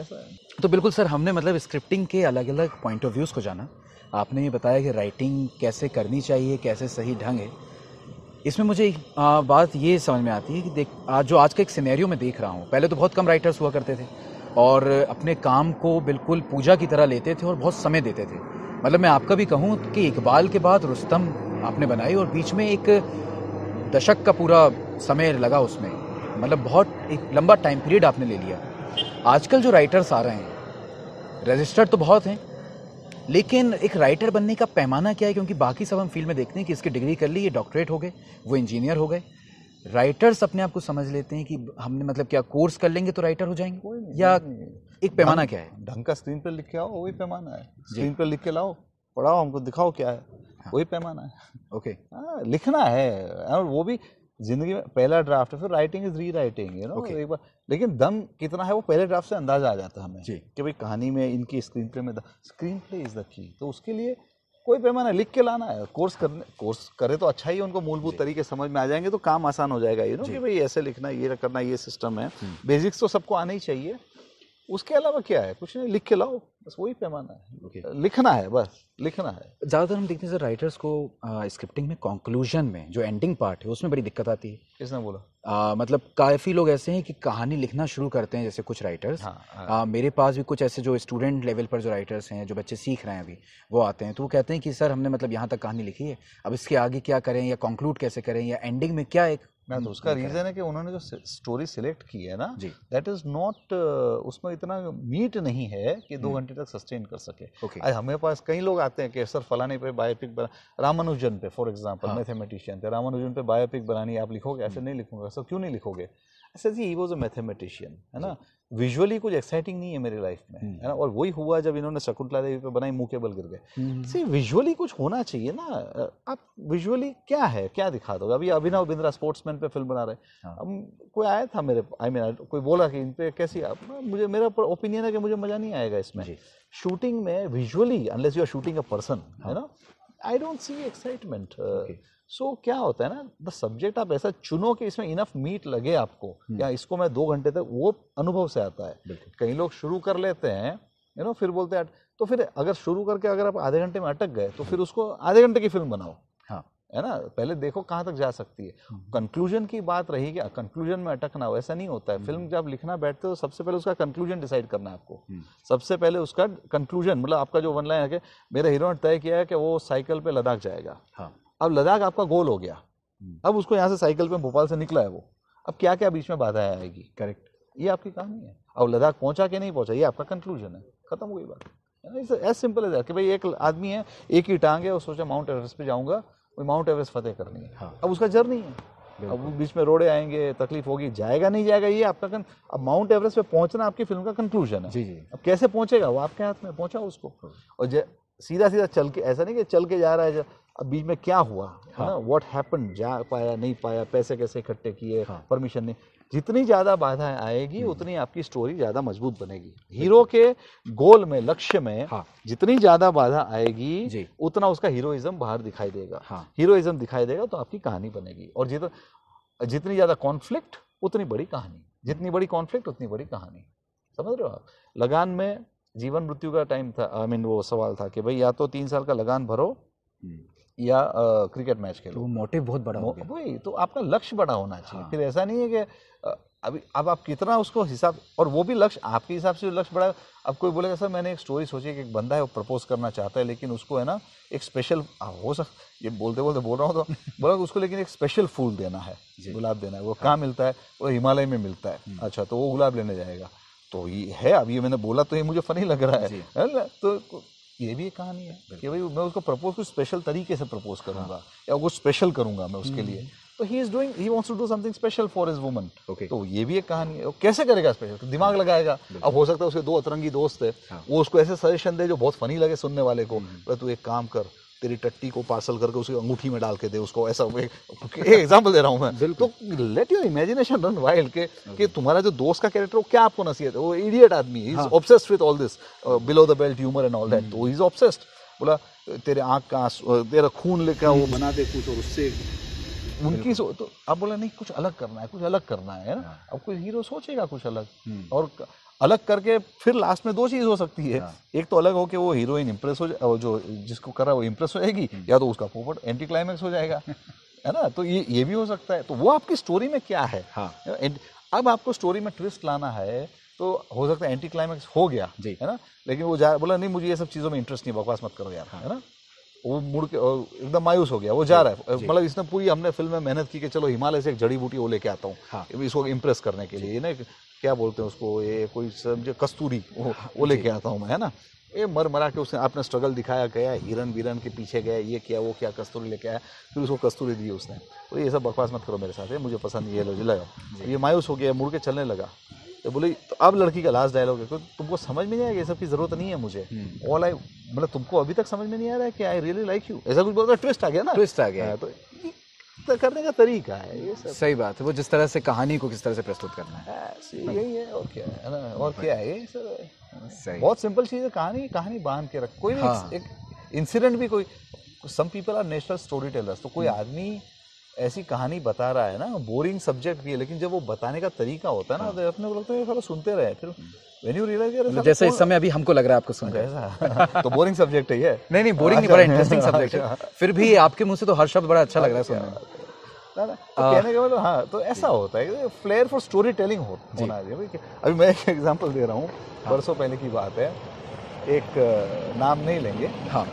ऐसा है तो बिल्कुल सर हमने मतलब स्क्रिप्टिंग के अलग अलग पॉइंट ऑफ व्यूज़ को जाना आपने ये बताया कि राइटिंग कैसे करनी चाहिए कैसे सही ढंग है इसमें मुझे एक बात ये समझ में आती है कि देख आज जो आज का एक सिनेरियो में देख रहा हूँ पहले तो बहुत कम राइटर्स हुआ करते थे और अपने काम को बिल्कुल पूजा की तरह लेते थे और बहुत समय देते थे मतलब मैं आपका भी कहूँ कि इकबाल के बाद रुस्तम आपने बनाई और बीच में एक दशक का पूरा समय लगा उसमें मतलब बहुत एक लंबा टाइम पीरियड आपने ले लिया आजकल जो राइटर्स आ रहे हैं रजिस्टर्ड तो बहुत हैं लेकिन एक राइटर बनने का पैमाना क्या है क्योंकि बाकी सब हम फील्ड में देखते हैं कि इसकी डिग्री कर ली ये डॉक्टरेट हो गए वो इंजीनियर हो गए राइटर्स अपने आप को समझ लेते हैं कि हमने मतलब क्या कोर्स कर लेंगे तो राइटर हो जाएंगे या एक पैमाना क्या है ढंग का स्क्रीन पर लिख के आओ वही पैमाना है स्क्रीन पर लिख के लाओ पढ़ाओ हमको दिखाओ क्या है हाँ। वही पैमाना है ओके हाँ, लिखना है और वो भी जिंदगी में पहला ड्राफ्ट फिर writing is rewriting you know एक बार लेकिन दम कितना है वो पहले ड्राफ्ट से अंदाजा आ जाता है हमें कि भाई कहानी में इनकी स्क्रीन प्ले में screenplay is the key तो उसके लिए कोई पैमाना लिख के लाना है कोर्स करने कोर्स करे तो अच्छा ही उनको मूलभूत तरीके समझ में आ जाएंगे तो काम आसान हो जाएगा यू नो कि भाई ऐसे लिखना ये करना ये सिस्टम है बेसिक्स हम्म। तो सबको आना ही चाहिए उसके अलावा क्या है कुछ नहीं लिख के लाओ बस वही पैमाना है okay. लिखना है बस लिखना है ज़्यादातर हम देखते हैं सर राइटर्स को स्क्रिप्टिंग में कंक्लूजन में जो एंडिंग पार्ट है उसमें बड़ी दिक्कत आती है किसने बोला आ, मतलब काफ़ी लोग ऐसे हैं कि कहानी लिखना शुरू करते हैं जैसे कुछ राइटर्स हाँ, हाँ. आ, मेरे पास भी कुछ ऐसे जो स्टूडेंट लेवल पर जो राइटर्स हैं जो बच्चे सीख रहे हैं अभी वो आते हैं तो वो कहते हैं कि सर हमने मतलब यहाँ तक कहानी लिखी है अब इसके आगे क्या करें या कंक्लूड कैसे करें या एंडिंग में क्या एक ना तो उसका रीजन है कि उन्होंने जो स्टोरी सिलेक्ट की है ना दैट इज नॉट उसमें इतना मीट नहीं है कि दो हम्म। घंटे तक सस्टेन कर सके okay. हमें पास कई लोग आते हैं कि सर फलाने पे बायोपिक बना रामानुजन पे फॉर एग्जाम्पल हाँ. मैथमेटिशियन थे रामानुजन पे बायोपिक बनानी आप लिखोगे ऐसे हम्म। नहीं लिखूंगा सर क्यों नहीं लिखोगे ऐसे जी ही वॉज अ मैथमेटिशियन है ना विजुअली कुछ एक्साइटिंग नहीं है मेरी लाइफ में है ना हम्म। और वही हुआ जब इन्होंने शकुंतला देवी पे बनाई मुंह के गिर गए सी हम्म। विजुअली कुछ होना चाहिए ना आप विजुअली क्या है क्या दिखा दोगे अभी अभिनव बिंद्रा स्पोर्ट्समैन पे फिल्म बना रहे हाँ। कोई आया था मेरे आई I मीन mean, कोई बोला कि इन पे कैसी आप मुझे मेरा ओपिनियन है कि मुझे मज़ा नहीं आएगा इसमें शूटिंग में visually unless you are shooting a person है ना I don't see excitement so so, क्या होता है ना द सब्जेक्ट आप ऐसा चुनो कि इसमें इनफ मीट लगे आपको हम्म। या इसको मैं दो घंटे तक वो अनुभव से आता है कई लोग शुरू कर लेते हैं यू नो फिर बोलते हैं तो फिर अगर शुरू करके अगर आप आधे घंटे में अटक गए तो फिर उसको आधे घंटे की फिल्म बनाओ हाँ है ना पहले देखो कहाँ तक जा सकती है कंक्लूजन हम्म। की बात रही कि कंक्लूजन हाँ, में अटकना हो ऐसा नहीं होता है हम्म। फिल्म जब लिखना बैठते हो सबसे पहले उसका कंक्लूजन डिसाइड करना है आपको सबसे पहले उसका कंक्लूजन मतलब आपका जो वन लाइन है कि मेरे हीरो ने तय किया है कि वो साइकिल पे लद्दाख जाएगा हाँ अब लद्दाख आपका गोल हो गया हम्म। अब उसको यहाँ से साइकिल पे भोपाल से निकला है वो अब क्या क्या बीच में बाधाएं आएगी करेक्ट ये आपकी कहानी है अब लद्दाख पहुंचा कि नहीं पहुँचा ये आपका कंक्लूजन है खत्म हुई बात एज सिंपल एज कि भाई एक आदमी है एक ही टांग है और सोचा माउंट एवरेस्ट पे जाऊँगा माउंट एवरेस्ट फतेह करनी है हाँ। अब उसका जर्नी है अब बीच में रोड़े आएंगे तकलीफ होगी जाएगा नहीं जाएगा ये आपका कन, अब माउंट एवरेस्ट पे पहुंचना आपकी फिल्म का कंक्लूजन है जी जी अब कैसे पहुंचेगा वो आपके हाथ में पहुंचा उसको हाँ। और सीधा सीधा चल के ऐसा नहीं कि चल के जा रहा है अब बीच में क्या हुआ हाँ. ना व्हाट हैपन जा पाया नहीं पाया पैसे कैसे इकट्ठे किए हाँ. परमिशन नहीं जितनी ज़्यादा बाधाएं आएगी हम्म। उतनी आपकी स्टोरी ज़्यादा मजबूत बनेगी हीरो के गोल में लक्ष्य में हाँ। जितनी ज़्यादा बाधा आएगी उतना उसका हीरोइज्म बाहर दिखाई देगा हाँ। हीरोइज्म दिखाई देगा तो आपकी कहानी बनेगी और जित जितनी ज़्यादा कॉन्फ्लिक्ट उतनी बड़ी कहानी जितनी हम्म। बड़ी कॉन्फ्लिक्ट उतनी बड़ी कहानी समझ रहे हो आप लगान में जीवन मृत्यु का टाइम था आई I मीन mean, वो सवाल था कि भाई या तो तीन साल का लगान भरो हम्म। या आ, क्रिकेट मैच खेलो तो मोटिव बहुत बड़ा हो गया तो आपका लक्ष्य बड़ा होना चाहिए हाँ। फिर ऐसा नहीं है कि अभी अब आप कितना उसको हिसाब और वो भी लक्ष्य आपके हिसाब से लक्ष्य बड़ा अब कोई बोलेगा सर मैंने एक स्टोरी सोची कि एक बंदा है वो प्रपोज करना चाहता है लेकिन उसको है ना एक स्पेशल हो सक ये बोलते बोलते बोल रहा हूँ तो <laughs> बोला उसको लेकिन एक स्पेशल फूल देना है गुलाब देना है वो हाँ। कहाँ मिलता है वो हिमालय में मिलता है हम्म। अच्छा तो वो गुलाब लेने जाएगा तो ये है अब ये मैंने बोला तो ये मुझे फ़नी लग रहा है है ना तो ये भी एक कहानी है कि भाई मैं उसको प्रपोज कुछ स्पेशल तरीके से प्रपोज करूंगा हाँ। या कुछ स्पेशल करूंगा मैं उसके लिए हम्म। तो he is doing he wants to do something special for his woman तो ये भी एक कहानी है वो कैसे करेगा स्पेशल तो दिमाग लगाएगा अब हो सकता है उसके दो अतरंगी दोस्त है हाँ। वो उसको ऐसे सजेशन दे जो बहुत फनी लगे सुनने वाले को हम्म। तू एक काम कर तेरी टट्टी को पार्सल करके उसकी अंगूठी में डाल के दे उसको ऐसा एग्जाम्पल दे रहा हूँ मैं तो let your imagination run wild के कि तुम्हारा जो दोस्त का कैरेक्टर वो क्या आपको नसीहत है वो इडियट आदमी is obsessed with all this below the belt humour and all that तो इज ऑब्सेस्ड बोला तेरे आँख का uh, तेरा खून लेकर वो हम्म। बना दे कुछ और उससे उनकी सो तो अब बोला नहीं कुछ अलग करना है कुछ अलग करना है ना हाँ। अब कोई हीरो सोचेगा कुछ अलग हम्म। और अलग करके फिर लास्ट में दो चीज़ हो सकती है हाँ। एक तो अलग होके वो हीरोइन इंप्रेस हो जो जिसको कर रहा है वो इंप्रेस हो जाएगी या तो उसका पोपट एंटी क्लाइमैक्स हो जाएगा <laughs> है ना तो ये ये भी हो सकता है तो वो आपकी स्टोरी में क्या है हाँ अब आपको स्टोरी में ट्विस्ट लाना है तो हो सकता है एंटी क्लाइमैक्स हो गया जी है ना लेकिन वो जा बोला नहीं मुझे ये सब चीज़ों में इंटरेस्ट नहीं बकवास मत करो यार हाँ। है ना वो मुड़ के एकदम मायूस हो गया वो जा रहा है मतलब इसने पूरी हमने फिल्म में मेहनत की कि चलो हिमालय से एक जड़ी बूटी वो लेके आता हूँ हाँ। इसको इम्प्रेस करने के लिए ना क्या बोलते हैं उसको ये कोई समझे कस्तूरी वो, वो लेके आता हूँ मैं है ना ये मर मरा के उसने आपने स्ट्रगल दिखाया गया हिरन बिरन के पीछे गया ये किया वो क्या कस्तूरी लेके आया फिर उसको कस्तूरी दी उसने तो ये सब बकवास मत करो मेरे साथ है मुझे पसंद ये लो लगाओ ये मायूस हो गया मुड़ के चलने लगा तो बोले तो अब लड़की का लास्ट डायलॉग है क्योंकि तो तुमको समझ में नहीं आएगा ये सब की जरूरत नहीं है मुझे ऑल हम्म। आई मतलब तुमको अभी तक समझ में नहीं आ रहा है कि आई रियली लाइक यू ऐसा कुछ बोलता ट्विस्ट आ गया ना ट्विस्ट आ गया हाँ, तो तो करने का तरीका है ये सब सही बात है वो जिस तरह से कहानी को किस तरह से प्रस्तुत करना है हाँ, यही है और क्या है ना और क्या है ये सर सही बहुत सिंपल चीज़ है कहानी कहानी बांध के रख कोई हाँ। एक इंसिडेंट भी कोई some people are national storytellers तो कोई हम्म। आदमी ऐसी कहानी बता रहा है ना बोरिंग सब्जेक्ट भी है लेकिन जब वो बताने का तरीका होता है ना हाँ। तो अपने को लगता है सुनते रहे फिर हम्म। मतलब जैसे इस समय अभी हमको लग रहा है आपको सुन रहे <laughs> तो बोरिंग सब्जेक्ट है ये नहीं नहीं बोरिंग नहीं बड़ा इंटरेस्टिंग अच्छा। सब्जेक्ट है <laughs> फिर भी आपके मुंह से तो हर शब्द बड़ा अच्छा लग रहा है हाँ, सुनने में ना ना तो कहने का मतलब हाँ तो ऐसा होता है फ्लेयर फॉर स्टोरी टेलिंग हो, होना चाहिए अभी मैं एक एग्जांपल दे रहा हूँ हाँ। पहले की बात है एक नाम नहीं लेंगे हाँ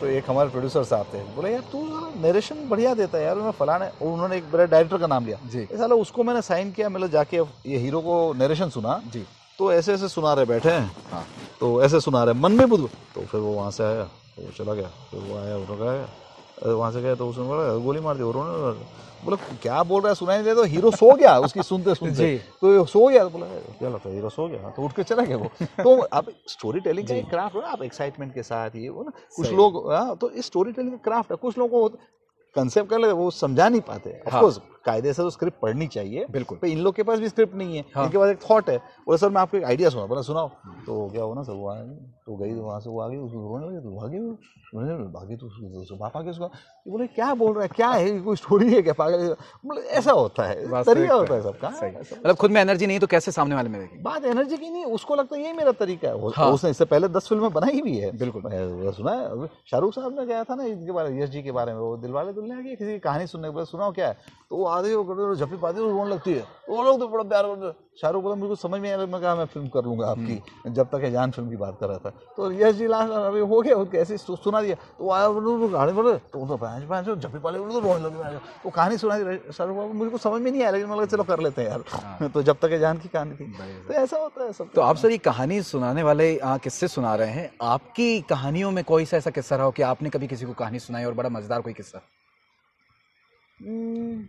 तो एक हमारे प्रोड्यूसर साहब थे बोले यार तू नरेशन बढ़िया देता है यार उन्होंने फलाने उन्होंने एक डायरेक्टर का नाम लिया जी उसको मैंने साइन किया मतलब जाके ये हीरो को नरेशन सुना जी तो ऐसे ऐसे सुना रहे बैठे हैं हाँ तो ऐसे सुना रहे मन में बुध तो फिर वो वहाँ से आया वो चला गया फिर वो आया उन्होंने गया वहाँ से गया तो उसने बोला गोली मार दी उन्होंने बोला क्या बोल रहा है सुनाई दे तो हीरो सो गया उसकी सुनते सुनते तो सो गया तो बोला क्या लगता है हीरो सो गया तो उठ के चला गया वो तो आप स्टोरी टेलिंग का क्राफ्ट हो ना आप एक्साइटमेंट के साथ ये वो ना कुछ लोग हाँ, तो इस स्टोरी टेलिंग का क्राफ्ट है कुछ लोगों को कंसेप्ट कर ले वो समझा नहीं पाते ऑफकोर्स कायदे से तो स्क्रिप्ट पढ़नी चाहिए बिल्कुल पर इन लोग के पास भी स्क्रिप्ट नहीं है हाँ। इनके पास एक थॉट है बोला सर मैं आपको एक आइडिया सुना बोला सुनाओ तो क्या हो ना सर वो तो गई तो वहाँ से वो आ गई उसको रोने लगे तो भागी रोने भागी तो उसको तो दोस्तों पापा गए उसका बोले क्या बोल रहा है क्या है कोई स्टोरी है क्या पागल मतलब ऐसा होता है तरीका होता है सबका मतलब खुद में एनर्जी नहीं तो कैसे सामने वाले में बात एनर्जी की नहीं उसको लगता है ये मेरा तरीका है हाँ। उसने इससे पहले दस फिल्में बनाई भी है बिल्कुल सुना है शाहरुख साहब ने कहा था ना इनके बारे में यश जी के बारे में वो दुल्हन तो आ की किसी की कहानी सुनने के बाद सुनाओ क्या है तो वो आधे वो भी पाती है तो रोने लगती है वो लोग तो बड़ा प्यार करते शाहरुख बोला मुझे समझ में आया मैं कहा मैं फिल्म कर लूँगा आपकी हम्म। जब तक है जान फिल्म की बात कर रहा था तो यश जी लास्ट अभी हो गया उसके ऐसे सुना दिया तो आया गाड़ी बोले तो तो भैंस जब भी पाले तो रोने लगे तो कहानी सुना दी सर मुझे समझ में नहीं आया लेकिन मतलब चलो कर लेते हैं यार हाँ। <laughs> तो जब तक जान की कहानी थी तो ऐसा होता है सब तो आप सर ये कहानी सुनाने वाले किस्से सुना रहे हैं आपकी कहानियों में कोई सा ऐसा किस्सा रहा हो कि आपने कभी किसी को कहानी सुनाई और बड़ा मज़ेदार कोई किस्सा हम्म।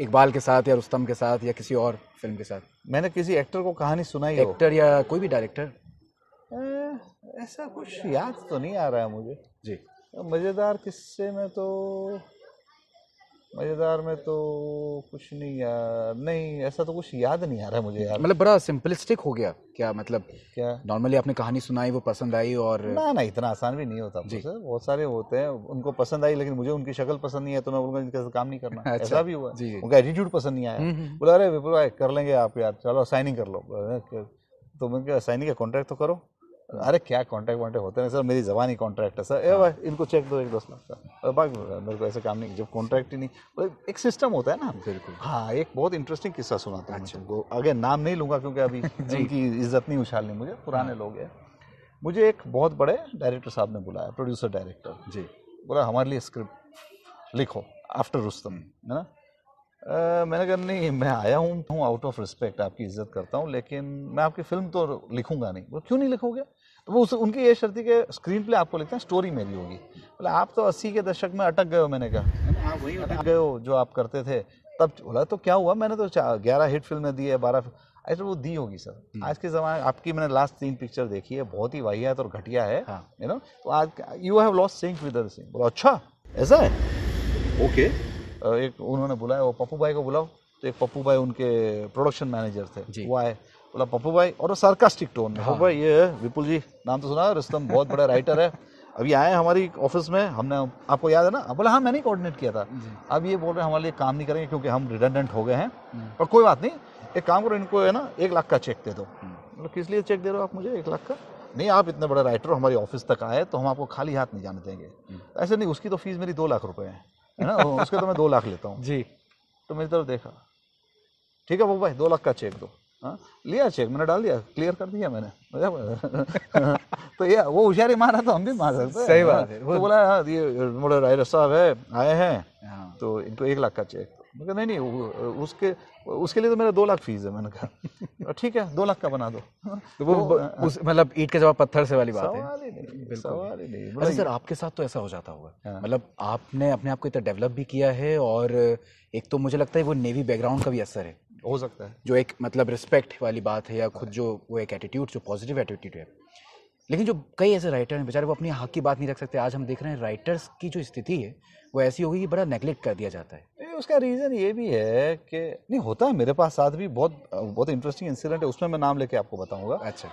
इकबाल के साथ या रुस्तम के साथ या किसी और फिल्म के साथ मैंने किसी एक्टर को कहानी सुनाई एक्टर या कोई भी डायरेक्टर ऐसा कुछ याद तो नहीं आ रहा है मुझे जी तो मज़ेदार किस्से में तो मज़ेदार में तो कुछ नहीं यार नहीं ऐसा तो कुछ याद नहीं आ रहा मुझे यार मतलब बड़ा सिंपलिस्टिक हो गया क्या मतलब क्या नॉर्मली आपने कहानी सुनाई वो पसंद आई और ना ना इतना आसान भी नहीं होता जी बहुत सारे होते हैं उनको पसंद आई लेकिन मुझे उनकी शक्ल पसंद नहीं है तो मैं बोलूँगा इनके साथ काम नहीं करना अच्छा, ऐसा भी हुआ जी उनका एटीट्यूड पसंद नहीं आया हम्म, हम्म। बोला अरे विपुल भाई कर लेंगे आप यार चलो साइनिंग कर लो तो मैंने साइनिंग का कॉन्ट्रैक्ट तो करो अरे क्या कॉन्ट्रैक्ट वॉन्ट्रैक्ट होते नहीं सर मेरी जबानी कॉन्ट्रैक्ट है सर ए भाई हाँ। इनको चेक दो एक दस लाख का मेरे को ऐसे काम नहीं जब कॉन्ट्रैक्ट ही नहीं एक सिस्टम होता है ना बिल्कुल हाँ एक बहुत इंटरेस्टिंग किस्सा था अच्छा। तुमको अगर नाम नहीं लूँगा क्योंकि अभी <laughs> जिनकी इज्जत नहीं उछालनी मुझे पुराने हाँ। लोग हैं मुझे एक बहुत बड़े डायरेक्टर साहब ने बुलाया प्रोड्यूसर डायरेक्टर जी बोला हमारे लिए स्क्रिप्ट लिखो आफ्टर रुस्तम है ना मैंने कहा नहीं मैं आया हूँ हूँ आउट ऑफ रिस्पेक्ट आपकी इज्जत करता हूँ लेकिन मैं आपकी फिल्म तो लिखूंगा नहीं वो क्यों नहीं लिखोगे तो वो उस उनकी ये शर्ती के स्क्रीन प्ले आपको लिखते हैं स्टोरी मेरी होगी बोले आप तो अस्सी के दशक में अटक गए हो मैंने कहा हाँ, अटक गए हो जो आप करते थे तब बोला तो क्या हुआ मैंने तो ग्यारह हिट फिल्में दी है बारह ऐसे वो दी होगी सर हम्म। आज के ज़माने आपकी मैंने लास्ट तीन पिक्चर देखी है बहुत ही वाहियात और घटिया है यू हाँ। नो तो आज you have lost sync with Singh बोला अच्छा ऐसा है ओके okay. एक उन्होंने बुलाया वो पप्पू भाई को बुलाओ तो एक पप्पू भाई उनके प्रोडक्शन मैनेजर थे वो आए बोला पप्पू भाई और वो सार्कास्टिक टोन में हाँ। भाई ये विपुल जी नाम तो सुना रिस्तम बहुत बड़ा राइटर है अभी आए हमारी ऑफिस में हमने आपको याद है ना बोला हाँ मैंने कोऑर्डिनेट किया था अब ये बोल रहे हमारे लिए काम नहीं करेंगे क्योंकि हम रिडेंडेंट हो गए हैं और हम्म। कोई बात नहीं एक काम करो इनको है ना एक लाख का चेक दे दो मतलब किस लिए चेक दे रहे हो आप मुझे एक लाख का नहीं आप इतने बड़े राइटर हो हमारी ऑफिस तक आए तो हम आपको खाली हाथ नहीं जाने देंगे हम्म। ऐसे नहीं उसकी तो फीस मेरी दो लाख रुपए है है ना उसके तो मैं दो लाख लेता हूँ जी तो मेरी तरफ देखा ठीक है वो भाई दो लाख का चेक दो हाँ लिया चेक मैंने डाल दिया क्लियर कर दिया मैंने <laughs> तो ये वो होशियारी मारा तो हम भी मार सकते सही बात है तो बोला हाँ, ये मोड़ा साहब है आए हैं हाँ। तो इनको एक लाख का चेक मैं कहा नहीं नहीं उसके उसके लिए तो मेरा दो लाख फीस है मैंने कहा ठीक है दो लाख का बना दो तो वो तो, मतलब ईट के जवाब पत्थर से वाली बात है सवाल ही नहीं सर आपके साथ तो ऐसा हो जाता होगा हाँ। मतलब आपने अपने आप को इतना डेवलप भी किया है और एक तो मुझे लगता है वो नेवी बैकग्राउंड का भी असर है हो सकता है जो एक मतलब रिस्पेक्ट वाली बात है या खुद जो वो एक एटीट्यूड जो पॉजिटिव एटीट्यूड है लेकिन जो कई ऐसे राइटर हैं बेचारे वो अपनी हक की बात नहीं रख सकते आज हम देख रहे हैं राइटर्स की जो स्थिति है वो ऐसी होगी कि बड़ा नेग्लेक्ट कर दिया जाता है उसका रीज़न ये भी है कि नहीं होता है मेरे पास साथ भी बहुत बहुत इंटरेस्टिंग इंसिडेंट है उसमें मैं नाम लेके आपको बताऊंगा अच्छा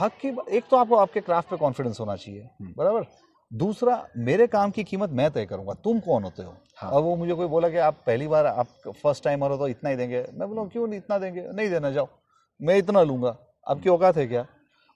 हक की एक तो आपको आपके क्राफ्ट पे कॉन्फिडेंस होना चाहिए हम्म। बराबर दूसरा मेरे काम की कीमत मैं तय करूंगा तुम कौन होते हो हाँ। और वो मुझे कोई बोला कि आप पहली बार आप फर्स्ट टाइम हो तो इतना ही देंगे मैं बोला क्यों नहीं इतना देंगे नहीं देना जाओ मैं इतना लूंगा आपकी हम्म। औकात है क्या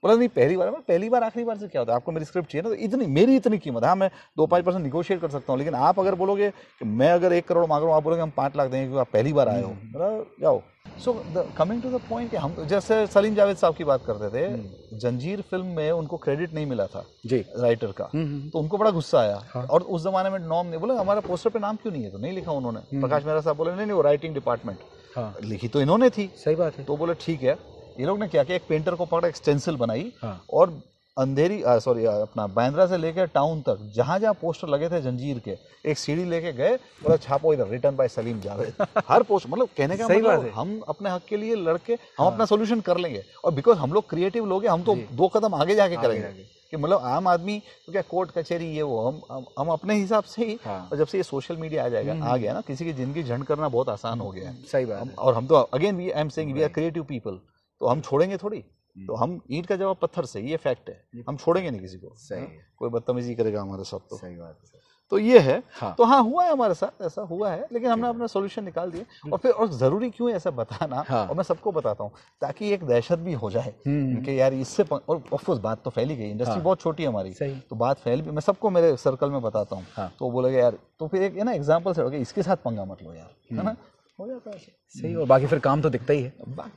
बोला नहीं पहली बार पहली बार आखिरी बार से क्या होता है आपको मेरी स्क्रिप्ट चाहिए ना तो इतनी मेरी इतनी कीमत है हाँ मैं दो पाँच परसेंट निगोशिएट कर सकता हूँ लेकिन आप अगर बोलोगे कि मैं अगर एक करोड़ मांग रहा हूँ आप बोलोगे हम पाँच लाख देंगे क्योंकि आप पहली बार आए हो हम्म। जाओ so coming to the point हम जैसे सलीम जावेद साहब की बात करते थे हम्म। जंजीर फिल्म में उनको क्रेडिट नहीं मिला था जी राइटर का हम्म, तो उनको बड़ा गुस्सा आया हाँ। और उस जमाने में नॉम ने बोला हमारा पोस्टर पे नाम क्यों नहीं है तो नहीं लिखा उन्होंने प्रकाश मेहरा साहब बोले नहीं नहीं वो राइटिंग डिपार्टमेंट हाँ। लिखी तो इन्होंने थी सही बात है तो बोले ठीक है ये लोग ने क्या किया एक पेंटर को पकड़ा एक स्टेंसिल बनाई हाँ। और अंधेरी सॉरी अपना बांद्रा से लेकर टाउन तक जहाँ जहाँ पोस्टर लगे थे जंजीर के एक सीढ़ी लेके गए और छापो इधर रिटर्न बाय सलीम जावेद हर पोस्ट मतलब कहने का मतलब हम अपने हक के लिए लड़के हम हाँ। अपना सोल्यूशन कर लेंगे और बिकॉज हम लोग क्रिएटिव लोग हैं हम तो दो कदम आगे जाके करेंगे कि मतलब आम आदमी तो क्या कोर्ट कचहरी ये वो हम हम, हम अपने हिसाब से ही हाँ। और जब से ये सोशल मीडिया आ जाएगा हम्म। आ गया ना किसी की जिंदगी झंड करना बहुत आसान हो गया है सही बात और हम तो again we I am saying we are creative people तो हम छोड़ेंगे थोड़ी हम्म। तो हम ईंट का जवाब पत्थर से ये फैक्ट है हम छोड़ेंगे नहीं किसी को सही हाँ? कोई बदतमीजी करेगा हमारे साथ तो सही बात है तो ये है हाँ। तो हाँ हुआ है हमारे साथ ऐसा हुआ है लेकिन हमने अपना सोल्यूशन निकाल दिया हम्म। और फिर और जरूरी क्यों ऐसा बताना हाँ। और मैं सबको बताता हूँ ताकि एक दहशत भी हो जाए हम्म। कि यार इससे और ऑफकोर्स बात तो फैली गई इंडस्ट्री हाँ। बहुत छोटी है हमारी तो बात फैल भी मैं सबको मेरे सर्कल में बताता हूँ हाँ। तो बोलेगा यार तो फिर एक ना एग्जाम्पल से इसके साथ पंगा मत लो यार है ना हो जाता है सही और बाकी फिर काम तो दिखता ही है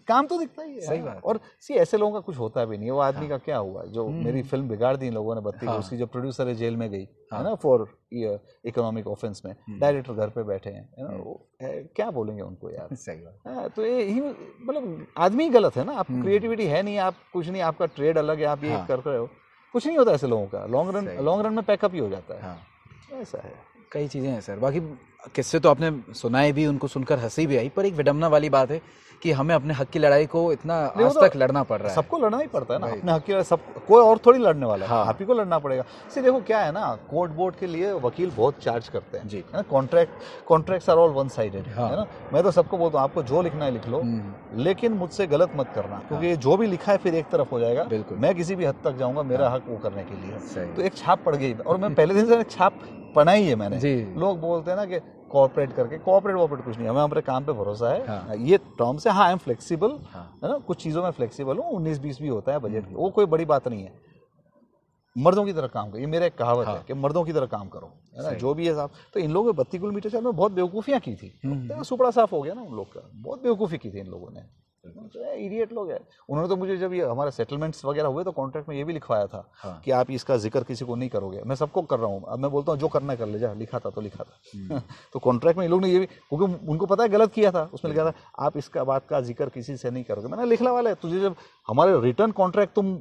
काम तो दिखता ही है सही बात और सी ऐसे लोगों का कुछ होता भी नहीं वो आदमी का हाँ। क्या हुआ जो हम्म। मेरी फिल्म बिगाड़ दी इन लोगों ने बत्ती हाँ। उसकी जो प्रोड्यूसर है जेल में गई है हाँ। ना फॉर इकोनॉमिक ऑफेंस में डायरेक्टर हम्म। घर पे बैठे हैं है ना हम्म। क्या बोलेंगे उनको यार <laughs> सही बात हाँ, तो ये मतलब आदमी ही गलत है ना आप क्रिएटिविटी है नहीं आप कुछ नहीं आपका ट्रेड अलग है आप ये कर रहे हो कुछ नहीं होता ऐसे लोगों का लॉन्ग रन लॉन्ग रन में पैकअप ही हो जाता है ऐसा है कई चीज़ें हैं सर बाकी किससे तो आपने सुनाए भी उनको सुनकर हंसी भी आई पर एक विडम्बना वाली बात है कि हमें अपने हक की लड़ाई को इतना आज तो तक लड़ना पड़ रहा है सबको लड़ना ही पड़ता है ना अपने हक की सब कोई और थोड़ी लड़ने वाला है हाँ। आप ही को लड़ना पड़ेगा इसे देखो क्या है ना कोर्ट बोर्ड के लिए वकील बहुत चार्ज करते हैं जी है ना contract contract are all one sided है ना मैं तो सबको बोलता हूँ आपको जो लिखना है लिख लो हम्म। लेकिन मुझसे गलत मत करना हाँ। क्योंकि जो भी लिखा है फिर एक तरफ हो जाएगा बिल्कुल मैं किसी भी हद तक जाऊंगा मेरा हाँ। हक वो करने के लिए तो एक छाप पड़ गई और मैं पहले दिन से छाप पढ़ाई है मैंने लोग बोलते हैं ना कि कॉपरेट करके कॉपरेट वॉपरेट कुछ नहीं हमें हमारे काम पे भरोसा है हाँ।, हाँ ये टर्म से हाँ आई एम फ्लेक्सिबल है ना कुछ चीज़ों में फ्लेक्सिबल हूँ उन्नीस बीस भी होता है बजट वो कोई बड़ी बात नहीं है मर्दों की तरह काम करो ये मेरा एक कहावत हाँ। है कि मर्दों की तरह काम करो है ना जो भी है साहब तो इन लोगों ने बत्ती किलोमीटर चल में बहुत बेवकूफ़ियाँ की थी सुपड़ा हम्म। तो साफ हो गया ना उन लोग का बहुत बेवकूफ़ी की थी इन लोगों ने इडियट हम्म। तो लोग हैं उन्होंने तो मुझे जब ये हमारे सेटलमेंट्स वगैरह हुए तो कॉन्ट्रैक्ट में ये भी लिखवाया था हाँ। कि आप इसका जिक्र किसी को नहीं करोगे मैं सबको कर रहा हूँ अब मैं बोलता हूँ जो करना कर ले जा लिखा था तो लिखा था हम्म। <laughs> तो कॉन्ट्रैक्ट में ये लोग ने ये भी क्योंकि उनको पता है गलत किया था उसमें लिखा था हम्म। आप इसका बात का जिक्र किसी से नहीं करोगे मैंने लिखला वाला है तुझे जब हमारे रिटर्न कॉन्ट्रैक्ट तुम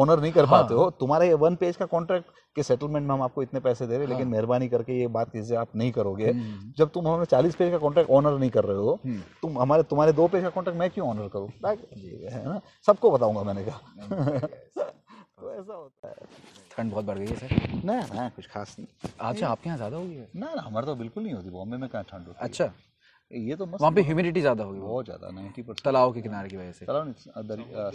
ऑनर नहीं कर हाँ। पाते हो तुम्हारा ये वन पेज का कॉन्ट्रैक्ट कि सेटलमेंट में हम आपको इतने पैसे दे रहे हैं लेकिन हाँ। मेहरबानी करके ये बात इससे आप नहीं करोगे हम्म। जब तुम हमें चालीस पेज का कॉन्ट्रैक्ट ऑनर नहीं कर रहे हो हम्म। तुम हमारे तुम्हारे दो पेज का कॉन्ट्रैक्ट मैं क्यों ऑनर करूँ है ना सबको बताऊंगा मैंने कहा <laughs> तो ऐसा होता है ठंड बहुत बढ़ गई है सर ना ना कुछ खास नहीं अच्छा आपके यहाँ ज़्यादा होगी ना ना हमारे तो बिल्कुल नहीं होती बॉम्बे में कहाँ ठंड होती अच्छा ये तो वहाँ पे ह्यूमिडिटी ज़्यादा होगी बहुत ज़्यादा नाइन्टी परसेंट तालाब के किनारे की वजह से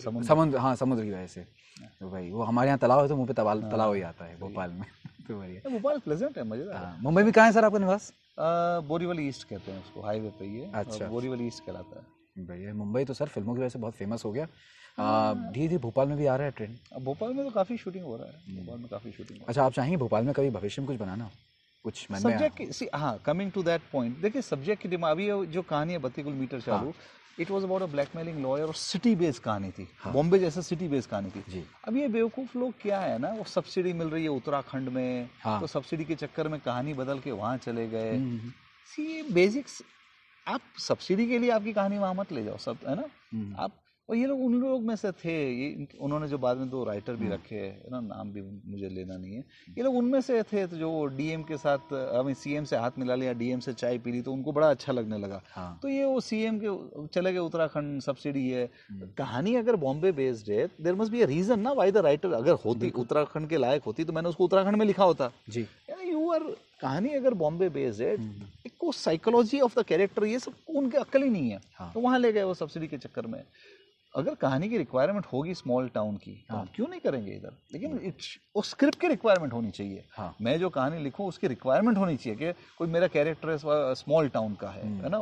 समुद्र समुद्र हाँ समुद्र की वजह से तो हाँ। भाई वो हमारे यहाँ तालाब है तो मुँह पे तालाब हाँ, ही आता है भोपाल में <laughs> तो बढ़िया भोपाल प्लेजेंट है मज़ेदार हाँ, मुंबई में कहाँ है सर आपका निवास बोरीवली ईस्ट कहते हैं उसको हाईवे पे ये अच्छा, अच्छा बोरीवली ईस्ट कहलाता है भैया मुंबई तो सर फिल्मों की वजह से बहुत फेमस हो गया धीरे धीरे भोपाल में भी आ रहा है ट्रेंड भोपाल में तो काफ़ी शूटिंग हो रहा है हम्म। भोपाल में काफ़ी शूटिंग अच्छा आप चाहेंगे भोपाल में कभी भविष्य में कुछ बनाना कुछ सब्जेक्ट सी हाँ कमिंग टू दैट पॉइंट देखिए सब्जेक्ट की डिमांड अभी जो कहानी है Batti Gul meter Chalu it was about a blackmailing lawyer और सिटी बेस्ड कहानी थी हाँ। बॉम्बे जैसे सिटी बेस्ड कहानी थी जी अब ये बेवकूफ लोग क्या है ना वो सब्सिडी मिल रही है उत्तराखंड में हाँ। तो सब्सिडी के चक्कर में कहानी बदल के वहाँ चले गए सी हम्म, बेसिक्स हम्म, हम्म। आप सब्सिडी के लिए आपकी कहानी वहाँ मत ले जाओ सब है ना आप और ये लोग उन लोग में से थे ये उन्होंने जो बाद में दो राइटर भी रखे है ना नाम भी मुझे लेना नहीं है ये लोग उनमें से थे तो जो डीएम के साथ हमें सीएम से हाथ मिला लिया डीएम से चाय पी ली तो उनको बड़ा अच्छा लगने लगा हाँ। तो ये वो सीएम के चले गए उत्तराखंड सब्सिडी है हम्म। कहानी अगर बॉम्बे बेस्ड है there must be a reason ना वाई द राइटर अगर होती उत्तराखंड के लायक होती तो मैंने उसको उत्तराखंड में लिखा होता जी यू आर कहानी अगर बॉम्बे बेस्ड है को साइकोलॉजी ऑफ द कैरेक्टर ये सब उनके अकल ही नहीं है हाँ। तो वहाँ ले गए वो सब्सिडी के चक्कर में अगर कहानी की रिक्वायरमेंट होगी स्मॉल टाउन की तो हाँ. क्यों नहीं करेंगे इधर लेकिन हम्म। उस स्क्रिप्ट की रिक्वायरमेंट होनी चाहिए हाँ। मैं जो कहानी लिखूँ उसकी रिक्वायरमेंट होनी चाहिए कि कोई मेरा कैरेक्टर स्मॉल टाउन का है हम्म। है ना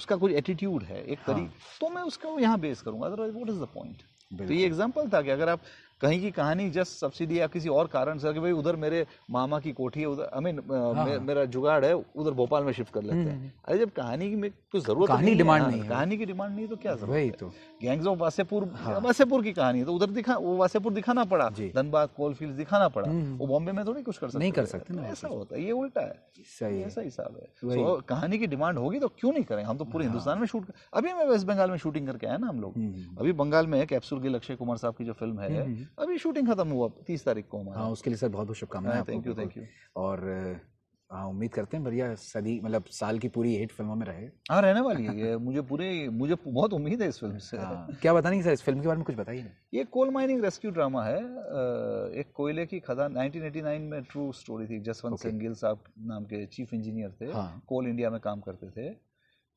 उसका कोई एटीट्यूड है एक हाँ. हाँ। तो मैं उसको यहाँ बेस करूँगा otherwise what is the point तो ये एग्जाम्पल था कि अगर आप कहीं की कहानी जस्ट सब्सिडी या किसी और कारण से कि भाई उधर मेरे मामा की कोठी है उधर आई हाँ। मीन मेरा जुगाड़ है उधर भोपाल में शिफ्ट कर लेते हैं हम्म। अरे जब कहानी की में कुछ जरूरत कहानी डिमांड नहीं, हाँ, कहानी की डिमांड नहीं तो क्या जरूरत तो गैंग्स ऑफ वासेपुर वासेपुर की कहानी है तो उधर दिखा वो वासेपुर दिखाना पड़ा धनबाद कोलफील्ड दिखाना पड़ा हम्म। वो बॉम्बे में थोड़ी तो कुछ कर सकते नहीं कर सकते ऐसा होता है ये उल्टा है ऐसा हिसाब है कहानी की डिमांड होगी तो क्यों नहीं करें हम तो पूरे हाँ। हिंदुस्तान में शूट अभी मैं वेस्ट बंगाल में शूटिंग करके आया ना हम लोग हम्म। अभी बंगाल में कैप्सूल के लक्ष्य कुमार साहब की जो फिल्म है अभी शूटिंग खत्म हुआ तीस तारीख को हमारा हाँ उसके लिए सर बहुत बहुत शुभकामनाएं थैंक यू थैंक यू और हाँ उम्मीद करते हैं बढ़िया सदी मतलब साल की पूरी हिट फिल्मों में रहे हाँ रहने वाली है मुझे पूरे मुझे बहुत उम्मीद है इस फिल्म से हाँ, क्या की सर इस फिल्म के बारे में कुछ बताइए ये कोल माइनिंग रेस्क्यू ड्रामा है एक कोयले की खदान 1989 में ट्रू स्टोरी थी जसवंत okay. सिंह गिल साहब नाम के चीफ इंजीनियर थे हाँ। कोल इंडिया में काम करते थे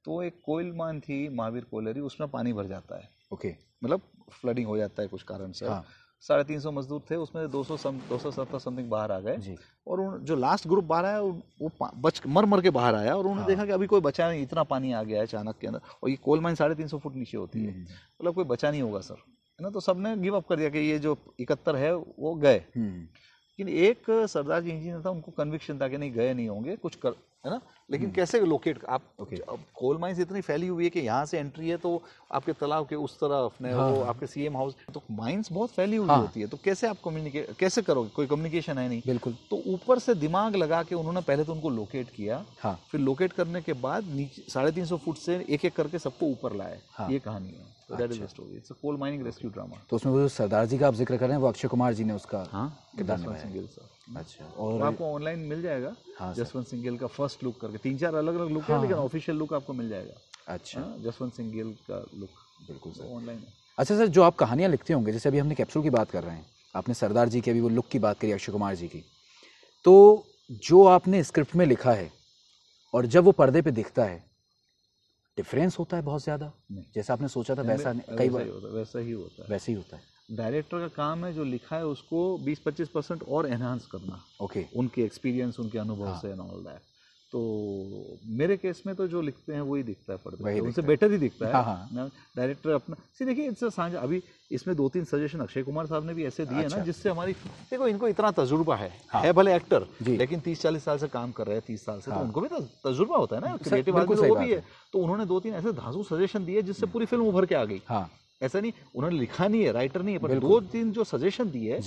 तो एक कोयल मान थी महावीर कोयलरी उसमें पानी भर जाता है ओके मतलब फ्लडिंग हो जाता है कुछ कारण से हाँ। साढ़े तीन सौ मजदूर थे उसमें दो सौ सम दो सौ सत्तर समथिंग बाहर आ गए और उन जो लास्ट ग्रुप बाहर आया वो बच मर मर के बाहर आया और उन्होंने हाँ। देखा कि अभी कोई बचा नहीं इतना पानी आ गया है अचानक के अंदर और ये कोल माइन साढ़े तीन सौ फुट नीचे होती है हम्म। मतलब कोई बचा नहीं होगा सर है ना तो सब ने गिव अप कर दिया कि ये जो इकहत्तर है वो गए हम्म। लेकिन एक सरदार जी इंजीनियर था उनको कन्विक्शन था कि नहीं गए नहीं होंगे कुछ कर है ना लेकिन हम्म। कैसे लोकेट आप okay. अब कोल माइंस इतनी फैली हुई है कि यहाँ से एंट्री है तो आपके तालाब के उस तरफ ने हाँ। वो आपके सीएम हाउस तो माइंस बहुत फैली हुई हाँ। होती है तो कैसे आप कम्युनिकेट कैसे करोगे कोई कम्युनिकेशन है नहीं बिल्कुल तो ऊपर से दिमाग लगा के उन्होंने पहले तो उनको लोकेट किया हाँ। फिर लोकेट करने के बाद नीचे साढ़े तीन सौ फुट से एक एक करके सबको ऊपर लाए हाँ। ये कहानी है अच्छा। तो उसमें सरदार जी का आप जिक्र कर रहे हैं वो अक्षय कुमार जी ने उसका हाँ। अच्छा और आपको ऑनलाइन मिल जाएगा हाँ, जसवंत सिंह गिल का फर्स्ट लुक करके तीन चार अलग अलग लुक है हाँ, लेकिन ऑफिशियल लुक आपको मिल जाएगा अच्छा जसवंत सिंह गिल का लुक बिल्कुल सर ऑनलाइन अच्छा सर जो आप कहानियाँ लिखते होंगे जैसे अभी हमने कैप्सूल की बात कर रहे हैं आपने सरदार जी की अभी वो लुक की बात करी अक्षय कुमार जी की तो जो आपने स्क्रिप्ट में लिखा है और जब वो पर्दे पे दिखता है डिफरेंस होता है बहुत ज़्यादा जैसा आपने सोचा था वैसा कई बार वैसा ही होता है वैसे ही होता है डायरेक्टर का काम है जो लिखा है उसको 20-25 परसेंट और एनहांस करना ओके okay. उनके एक्सपीरियंस उनके अनुभव हाँ. से एंड ऑल दैट तो मेरे केस में तो जो लिखते हैं वही दिखता है पढ़ते तो हैं उनसे बेटर ही दिखता है डायरेक्टर हाँ, हाँ। अपना सी देखिए इससे साझा अभी इसमें दो तीन सजेशन अक्षय कुमार साहब ने भी ऐसे दिए अच्छा। ना जिससे हमारी देखो इनको इतना तजुर्बा है हाँ। है भले एक्टर लेकिन तीस चालीस साल से काम कर रहे हैं तीस साल से तो हाँ। तो उनको भी तो तजुर्बा होता है ना क्रिएटिव आदमी वो भी है तो उन्होंने दो तीन ऐसे धांसू सजेशन दिए जिससे पूरी फिल्म उभर के आ गई हाँ। ऐसा नहीं उन्होंने लिखा नहीं है राइटर नहीं है पर दो तीन जो सजेशन दिए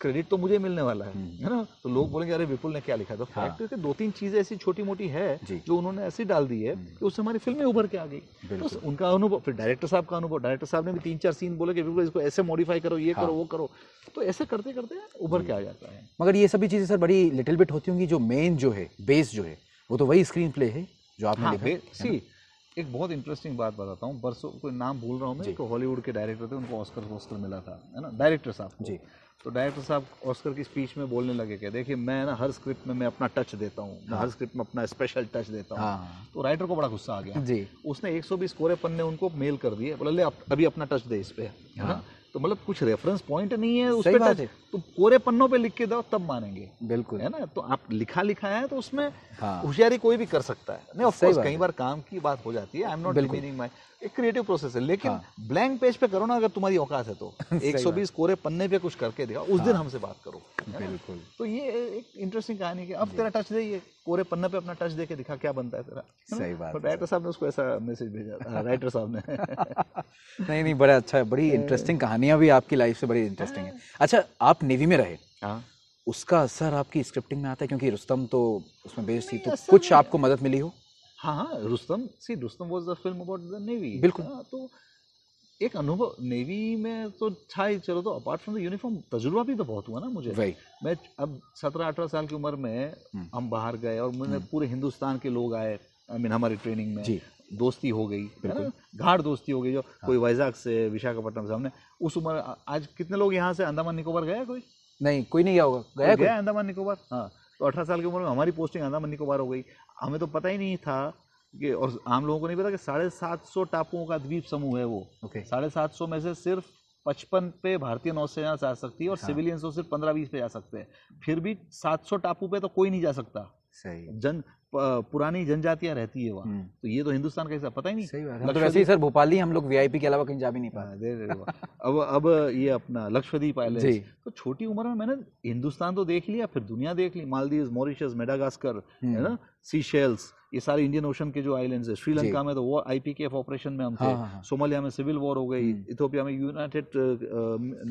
क्रेडिट तो मुझे मिलने वाला है हम्म। है ना तो लोग बोलेंगे अरे विपुल ने क्या लिखा तो हाँ। फैक्ट दो तीन चीजें ऐसी छोटी मोटी है जो उन्होंने ऐसी डाल दी है हम्म। कि उससे हमारी फिल्में उभर के आ गई तो उनका अनुभव फिर डायरेक्टर साहब का अनुभव डायरेक्टर साहब ने भी तीन चार सीन बोले कि विपुल इसको ऐसे मॉडिफाई करो ये करो हाँ। वो करो तो ऐसे करते करते उभर के आ जाता है मगर ये सभी चीजें सर बड़ी लिटिल बिट होती होंगी जो मेन जो है बेस जो है वो तो वही स्क्रीन प्ले है जो आपने हाँ, लिखा सी एक बहुत इंटरेस्टिंग बात बताता हूँ बरसों कोई नाम भूल रहा हूँ मैं एक हॉलीवुड के डायरेक्टर थे उनको ऑस्कर वॉस्कर मिला था है ना डायरेक्टर साहब जी तो डायरेक्टर साहब ऑस्कर की स्पीच में बोलने लगे कि देखिए मैं ना हर स्क्रिप्ट में मैं अपना टच देता हूँ हाँ। हर स्क्रिप्ट में अपना स्पेशल टच देता हूँ हाँ। तो राइटर को बड़ा गुस्सा आ गया जी उसने 120 कोरे पन्ने उनको मेल कर दिए बोले ले अभी अपना टच दे इस पर हाँ। तो मतलब कुछ रेफरेंस पॉइंट नहीं है उस पर तो कोरे पन्नों पे लिख के दो तब मानेंगे बिल्कुल है ना तो आप लिखा लिखा है तो उसमें हाँ। होशियारी हाँ। कोई भी कर सकता है नहीं ऑफकोर्स कई बार काम की बात हो जाती है I am not demeaning my एक क्रिएटिव प्रोसेस है लेकिन हाँ। ब्लैंक पेज पे करो ना अगर तुम्हारी औकात है तो 120 <laughs> कोरे पन्ने पे कुछ करके दिखाओ उस दिन हाँ। हमसे बात करो बिल्कुल तो ये एक इंटरेस्टिंग कहानी है अब तेरा टच दे ये कोरे पन्ने पे अपना टच दे के दिखा क्या बनता है तेरा सही बात राइटर साहब ने उसको ऐसा मैसेज भेजा राइटर साहब ने <laughs> नहीं नहीं बड़ा अच्छा है बड़ी इंटरेस्टिंग <laughs> कहानी कहानियां भी आपकी लाइफ से बड़ी इंटरेस्टिंग है हाँ। अच्छा आप नेवी में रहे हाँ। उसका असर आपकी स्क्रिप्टिंग में आता है क्योंकि रुस्तम तो उसमें बेस्ट थी तो कुछ आपको मदद मिली हो हाँ हाँ रुस्तम सी Rustom was the film about the navy बिल्कुल हाँ, तो एक अनुभव नेवी में तो था ही चलो तो अपार्ट फ्रॉम द यूनिफॉर्म तजुर्बा भी तो बहुत हुआ ना मुझे right. मैं अब सत्रह अठारह साल की उम्र में हम्म। हम बाहर गए और मैंने हम्म। पूरे हिंदुस्तान के लोग आए आई मीन हमारी ट्रेनिंग में दोस्ती हो गई है ना घाट दोस्ती हो गई जो हाँ। कोई वैजाग से विशाखापट्टनम से हमने उस उम्र आज कितने लोग यहाँ से अंडमान निकोबार गया कोई नहीं कोई नहीं गया होगा गया गया निकोबार हाँ तो अठारह साल की उम्र में हमारी पोस्टिंग अंडमान निकोबार हो गई हमें तो पता ही नहीं था कि और आम लोगों को नहीं पता कि साढ़े सात सौ टापुओं का द्वीप समूह है वो साढ़े सात सौ में से सिर्फ पचपन पे भारतीय नौसेना जा सकती है और हाँ। सिविलियंस तो सिर्फ पंद्रह बीस पे जा सकते हैं फिर भी सात सौ टापू पे तो कोई नहीं जा सकता सही जन पुरानी जनजातियां रहती है वहाँ हम्म। तो ये तो हिंदुस्तान का हिस्सा पता ही नहीं सही बात तो मतलब वैसे ही सर भोपाली हम लोग वीआईपी के अलावा कहीं जा भी नहीं पाते अब अब ये अपना लक्षद्वीप आइलैंड तो छोटी उम्र में मैंने हिंदुस्तान तो देख लिया फिर दुनिया देख ली मालदीव मॉरिशस मेडागास्कर है हम्म। ना सीशेल्स ये सारे इंडियन ओशन के जो आइलैंड्स है श्रीलंका में तो वो आईपीकेएफ ऑपरेशन में हम थे हाँ, हाँ, हाँ। सोमालिया में सिविल वॉर हो गई इथोपिया हम्म। में यूनाइटेड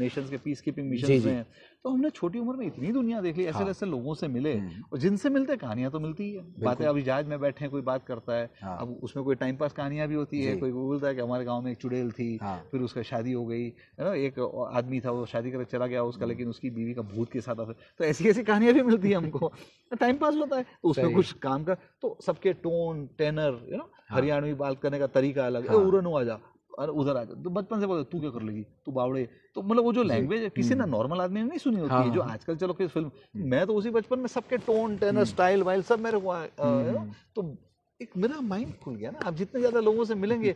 नेशंस के पीस कीपिंग मिशन में तो हमने छोटी उम्र में इतनी दुनिया देख ली ऐसे ऐसे हाँ। लोगों से मिले हम्म। और जिनसे मिलते कहानियां तो मिलती है बातें अभी जहाज में बैठे हैं कोई बात करता है हाँ। अब उसमें कोई टाइम पास कहानियां भी होती है कोई बोलता है कि हमारे गाँव में एक चुड़ैल थी हाँ। फिर उसका शादी हो गई है ना एक आदमी था वो शादी करके चला गया उसका हम्म। लेकिन उसकी बीवी का भूत के साथ तो ऐसी ऐसी कहानियां भी मिलती है हमको टाइम <laughs> पास तो होता है तो उसमें कुछ काम कर तो सबके tone tenor you know Haryanvi बात करने का तरीका अलग है हाँ। उरन आजा और उधर आ जाओ तो बचपन से बोलते तू क्या कर लेगी तू बावड़े तो मतलब वो जो लैंग्वेज है किसी ना नॉर्मल हम्म। आदमी ने नहीं सुनी होती है हाँ। जो आजकल चलो किस फिल्म हम्म। मैं तो उसी बचपन में सबके टोन टेनर स्टाइल वाइल सब मेरे को हम्म। तो एक मेरा माइंड खुल गया ना आप जितने ज़्यादा लोगों से मिलेंगे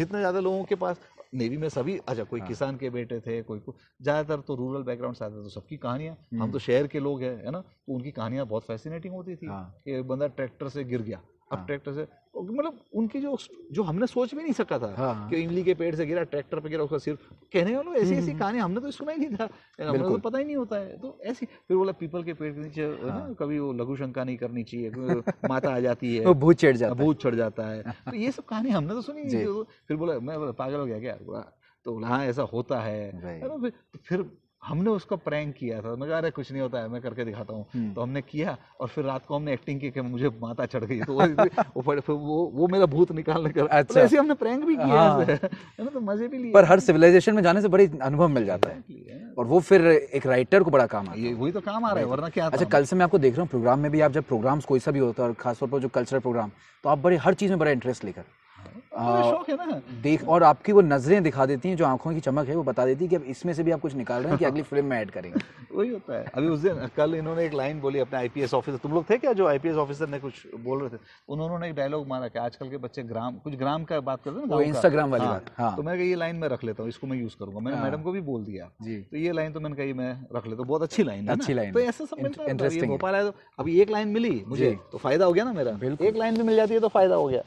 जितने ज़्यादा लोगों के पास नेवी में सभी अच्छा कोई हाँ। किसान के बेटे थे कोई को ज़्यादातर तो रूरल बैकग्राउंड से आते तो सबकी कहानियां हम तो शहर के लोग हैं है ना तो उनकी कहानियां बहुत फैसिनेटिंग होती थी हाँ। कि बंदा ट्रैक्टर से गिर गया अब हाँ। ट्रैक्टर से मतलब उनकी जो जो हमने सोच भी नहीं सका था हाँ। कि इमली के पेड़ से गिरा ट्रैक्टर पे गिरा उसका सिर कहने वालों ऐसी ऐसी कहानी हमने तो सुना ही नहीं था हमने तो पता ही नहीं होता है तो ऐसी फिर बोला पीपल के पेड़ के नीचे हाँ। कभी वो लघु शंका नहीं करनी चाहिए माता आ जाती है भूत चढ़ जाता भूत चढ़ जाता है <laughs> तो ये सब कहानी हमने तो सुनी तो फिर बोला मैं पागल हो गया क्या तो बोला हाँ ऐसा होता है फिर तो हमने उसको प्रैंक किया था मैं कहा अरे कुछ नहीं होता है मैं करके दिखाता हूँ हम्म। तो हमने किया और फिर रात को हमने एक्टिंग की कि मुझे माता चढ़ गई तो वो फिर <laughs> वो वो मेरा भूत निकालने कर अच्छा तो ऐसे हमने प्रैंक भी किया हाँ। तो मजे भी लिए पर हर सिविलाइजेशन में जाने से बड़ी अनुभव मिल जाता है और वो फिर एक राइटर को बड़ा काम आ रहा है वही तो काम आ रहा है वरना क्या अच्छा कल से मैं आपको देख रहा हूँ प्रोग्राम में भी आप जब प्रोग्राम्स कोई सा भी होता है और खासतौर पर जो कल्चरल प्रोग्राम तो आप बड़े हर चीज़ में बड़ा इंटरेस्ट लेकर हाँ, तो है ना देख और आपकी वो नजरें दिखा देती हैं जो आंखों की चमक है वो बता देती है कि अब इसमें से भी आप कुछ निकाल रहे हैं कि अगली फिल्म में ऐड करेंगे <laughs> वही होता है अभी उस दिन कल इन्होंने एक लाइन बोली अपने आईपीएस ऑफिसर तुम लोग थे क्या जो आईपीएस ऑफिसर ने कुछ बोल रहे थे उन्होंने एक डायलॉग मारा कि आजकल के बच्चे ग्राम कुछ ग्राम का बात करते हैं इंस्टाग्राम वाली हाँ, बात हाँ। तो मैं ये लाइन में रख लेता हूँ इसको मैं यूज करूंगा मैंने मैडम को भी बोल दिया तो ये लाइन तो मैंने कही मैं रख लेता हूँ बहुत अच्छी लाइन है अच्छी लाइन तो ऐसा सब इंटरेस्टिंग भोपाल आया तो अभी एक लाइन मिली मुझे तो फायदा हो गया ना मेरा एक लाइन भी मिल जाती है तो फायदा हो गया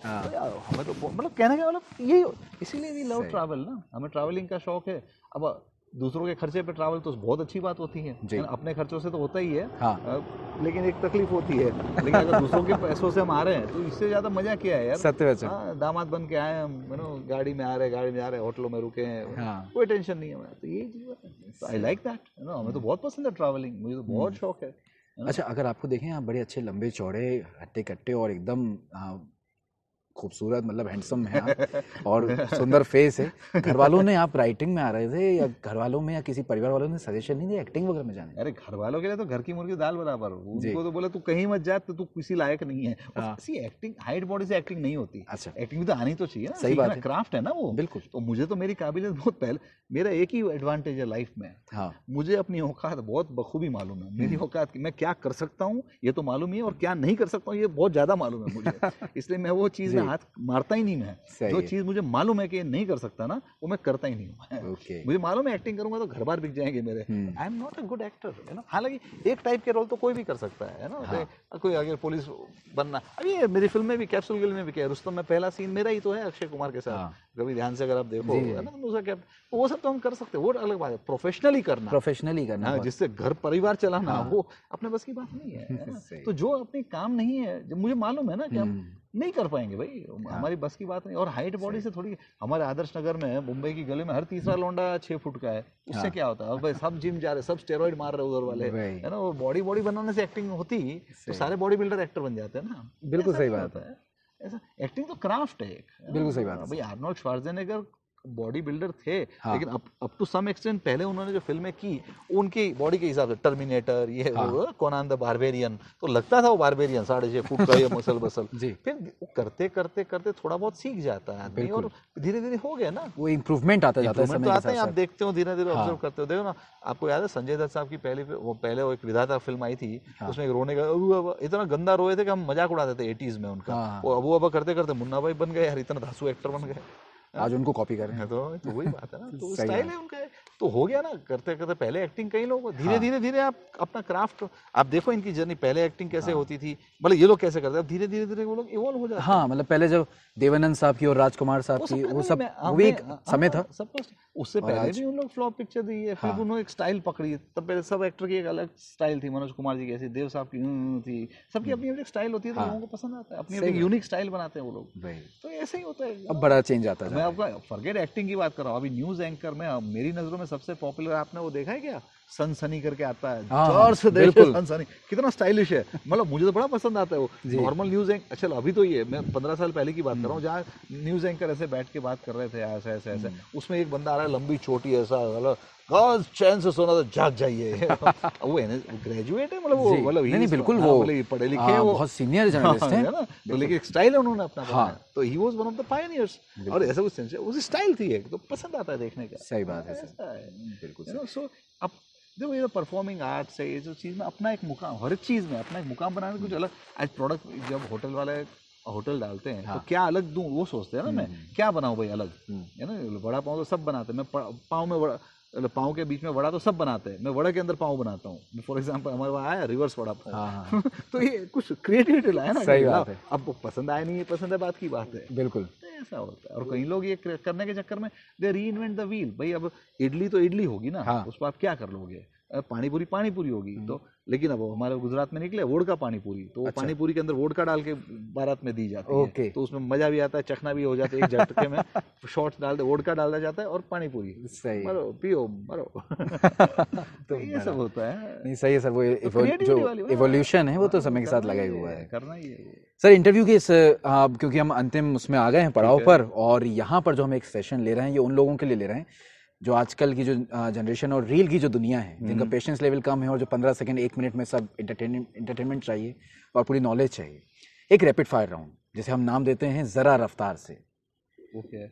हमें तो मतलब कहने का मतलब यही इसीलिए वी लव ट्रैवल ना हमें ट्रैवलिंग का शौक है अब दूसरों के खर्चे पे ट्रैवल तो बहुत अच्छी बात होती है अपने खर्चों से तो होता ही है हाँ। लेकिन एक तकलीफ होती है लेकिन अगर दूसरों के पैसों से हम आ रहे हैं तो इससे ज्यादा मजा क्या है यार सत्य हाँ, दामाद बन के आए हम यू नो गाड़ी में आ रहे हैं गाड़ी में आ रहे हैं होटलों में रुके हैं हाँ। कोई टेंशन नहीं है तो यही चीज I like that you know हमें तो बहुत पसंद है ट्रैवलिंग मुझे तो बहुत हम्म। शौक है अच्छा अगर आपको देखें आप बड़े अच्छे लंबे चौड़े हट्टे कट्टे और एकदम हाँ, खूबसूरत मतलब हैंडसम है आप और सुंदर फेस है घर वालों ने आप राइटिंग में आ रहे थे या घर वालों में या किसी परिवार वालों ने सजेशन नहीं दिया एक्टिंग वगैरह में जाने अरे घर वालों के लिए तो घर की मुर्गी दाल बराबर उनको तो बोला तू कहीं मत जा तो तू किसी लायक नहीं है किसी एक्टिंग हाइट बॉडी से एक्टिंग नहीं होती अच्छा एक्टिंग भी तो आनी तो चाहिए सही बात क्राफ्ट है ना वो बिल्कुल तो मुझे तो मेरी काबिलियत बहुत पहले मेरा एक ही एडवांटेज है लाइफ में हाँ। मुझे अपनी औकात बहुत बखूबी मालूम है मेरी हम्म। औकात की मैं क्या कर सकता हूँ ये तो मालूम ही है और क्या नहीं कर सकता हूँ ये बहुत ज़्यादा मालूम है मुझे <laughs> इसलिए मैं वो चीज़ हाथ मारता ही नहीं मैं जो चीज़ मुझे मालूम है कि ये नहीं कर सकता ना वो मैं करता ही नहीं हूँ okay. <laughs> मुझे मालूम है एक्टिंग करूंगा तो घर बार बिक जाएंगे मेरे I am not a good actor है ना हालांकि एक टाइप के रोल तो कोई भी कर सकता है ना हाँ. तो कोई अगर पुलिस बनना अभी मेरी फिल्म में भी कैप्सूल गिल में भी क्या रुस्तम में पहला सीन मेरा ही तो है अक्षय कुमार के साथ हाँ। कभी ध्यान से अगर आप देखो है ना तो दूसरा क्या तो वो सब तो हम कर सकते हैं वो अलग बात है प्रोफेशनली करना प्रोफेशनली करना हाँ, जिससे घर परिवार चलाना हाँ। वो अपने बस की बात नहीं है <laughs> तो जो अपने काम नहीं है जब मुझे मालूम है ना कि हम हम्म। नहीं कर पाएंगे भाई हाँ। हमारी बस की बात नहीं और हाइट बॉडी से थोड़ी हमारे आदर्श नगर में मुंबई की गली में हर तीसरा लौंडा छह फुट का है उससे हाँ। क्या होता है भाई सब जिम जा रहे सब स्टेरॉइड मार रहे उधर वाले है ना वो बॉडी बॉडी बनाने से एक्टिंग होती तो सारे बॉडी बिल्डर एक्टर बन जाते हैं ना बिल्कुल सही बात है ऐसा एक्टिंग तो क्राफ्ट है एक बिल्कुल सही बात हाँ, है भाई आर्नोल्ड श्वार्जेनेगर बॉडी बिल्डर थे हाँ. लेकिन अप टू सम एक्सटेंट पहले उन्होंने जो फिल्में की उनकी बॉडी के हिसाब से टर्मिनेटर ये हाँ. कोनान द बारबेरियन तो लगता था वो बारबेरियन साढ़े छह फुट का ये मसल बसल <laughs> जी फिर करते करते करते थोड़ा बहुत सीख जाता है आदमी और धीरे धीरे हो गया ना वो इम्प्रूवमेंट आता जाता है तो आते हैं आप देखते हो धीरे धीरे ऑब्जर्व करते हो देखो ना आपको याद है संजय दत्त साहब की पहली वो पहले वो एक विधाता फिल्म आई थी हाँ। उसमें रोने का इतना गंदा रोए थे कि हम मजाक उड़ाते थे एटीज में उनका हाँ। वो अबू अबा करते करते मुन्ना भाई बन गए यार इतना धांसू एक्टर बन गए आज उनको कॉपी कर रहे हैं तो वही बात है ना तो स्टाइल है उनका तो हो गया ना करते करते पहले एक्टिंग कई लोग धीरे हाँ। धीरे धीरे आप अपना क्राफ्ट आप देखो इनकी जर्नी पहले एक्टिंग कैसे हाँ। होती थी मतलब ये लोग कैसे करते हैं धीरे धीरे धीरे वो लोग इवॉल्व हो जाते हाँ मतलब पहले जब देवानंद साहब की और राजकुमार साहब की वो सब वो एक हाँ, समय था सब उससे पहले भी उन लोग फ्लॉप पिक्चर दी है फिर हाँ। उन्होंने एक स्टाइल पकड़ी तब पहले सब एक्टर की एक अलग स्टाइल थी मनोज कुमार जी कैसी देव साहब की हम्म, हम्म, थी सबकी हम्म। अपनी अपनी स्टाइल होती है तो हाँ। लोगों को पसंद आता है अपनी अपनी यूनिक स्टाइल बनाते हैं वो लोग तो ऐसे ही होता है अब बड़ा चेंज आता है मैं आपका फॉरगेट एक्टिंग की बात कर रहा हूँ अभी न्यूज एंकर में मेरी नजरों में सबसे पॉपुलर आपने वो देखा है क्या सनसनी करके आता है हाँ, हाँ, जोर से देखो सनसनी कितना स्टाइलिश है मतलब मुझे तो बड़ा पसंद आता है वो नॉर्मल न्यूज एंकर अच्छा अभी तो ये मैं पंद्रह साल पहले की बात कर रहा हूँ जहाँ न्यूज एंकर ऐसे बैठ के बात कर रहे थे ऐसे ऐसे ऐसे हम्म। उसमें एक बंदा आ रहा है लंबी छोटी ऐसा चांसेस होना तो जाग जाइए वो ग्रेजुएट है मतलब वो मतलब नहीं बिल्कुल हाँ, वो मतलब पढ़े लिखे हैं हाँ, बहुत सीनियर जर्नलिस्ट हाँ, हैं ना तो लेकिन स्टाइल है उन्होंने अपना हाँ तो he was one of the pioneers और ऐसा कुछ सेंस उसी स्टाइल थी एक तो पसंद आता है देखने का सही बात है बिल्कुल सो अब ये परफॉर्मिंग आर्ट्स है ये जो चीज़ में अपना एक मुकाम हर चीज़ में अपना एक मुकाम बनाने कुछ अलग आज प्रोडक्ट जब होटल वाले होटल डालते हैं तो हाँ। तो क्या अलग दूं वो सोचते हैं ना मैं हम्म। क्या बनाऊं भाई अलग हम्म। है ना बड़ा पाँव तो सब बनाते हैं मैं पाँव में बड़ा मतलब पाओ के बीच में वड़ा तो सब बनाते हैं मैं वड़े के अंदर पाओ बनाता हूँ फॉर एग्जाम्पल हमारे वहाँ आया रिवर्स वड़ा पाव हाँ, हाँ, हाँ। <laughs> तो ये कुछ क्रिएटिविटी लाया ना सही बात है अब पसंद आया नहीं है पसंद है बात की बात है बिल्कुल तो ऐसा होता है और कई लोग ये करने के चक्कर में दे री इन्वेंट द व्हील भाई अब इडली तो इडली होगी ना उस पर आप क्या कर लोगे पानीपुरी पानीपुरी होगी हम्म। तो लेकिन अब हमारे गुजरात में निकले वोड का पानीपुरी तो अच्छा। पानीपुरी के अंदर वोड का डाल के बारात में दी जाती है तो उसमें मजा भी आता है चखना भी हो जाता है एक झटके में शॉर्ट्स डाल दे वोड का दिया जाता है और पानीपुरी सही मरो पियो मरो <laughs> तो ये सब होता है नहीं सही है सर वो तो जो इवोल्यूशन है वो तो समय के साथ लगा हुआ है करना ही है सर इंटरव्यू के इस क्योंकि हम अंतिम उसमें आ गए हैं पड़ाव पर और यहाँ पर जो हम एक सेशन ले रहे हैं ये उन लोगों के लिए ले रहे हैं जो आजकल की जो जनरेशन और रील की जो दुनिया है हम्म। जिनका पेशेंस लेवल कम है और जो पंद्रह सेकेंड एक मिनट में सब इंटरटेनमेंट चाहिए और पूरी नॉलेज चाहिए एक रैपिड फायर राउंड जिसे हम नाम देते हैं ज़रा रफ्तार से okay.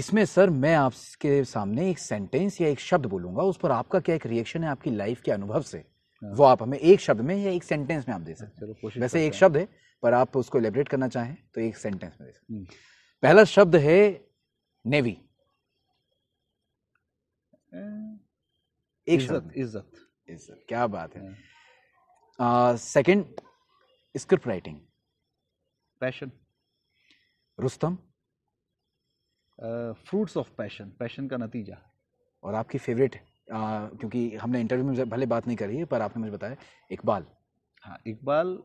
इसमें सर मैं आपके सामने एक सेंटेंस या एक शब्द बोलूंगा उस पर आपका क्या एक रिएक्शन है आपकी लाइफ के अनुभव से हाँ। वो आप हमें एक शब्द में या एक सेंटेंस में आप दे हाँ, सकते हैं वैसे एक शब्द है पर आप उसको एलेबरेट करना चाहें तो एक सेंटेंस में दे सकते हम्म। पहला शब्द है नेवी एक इज्जत इज्जत इज्जत क्या बात है second script writing passion Rustam fruits of passion passion का नतीजा और आपकी फेवरेट आ, क्योंकि हमने इंटरव्यू में भले बात नहीं करी है पर आपने मुझे बताया इकबाल हाँ इकबाल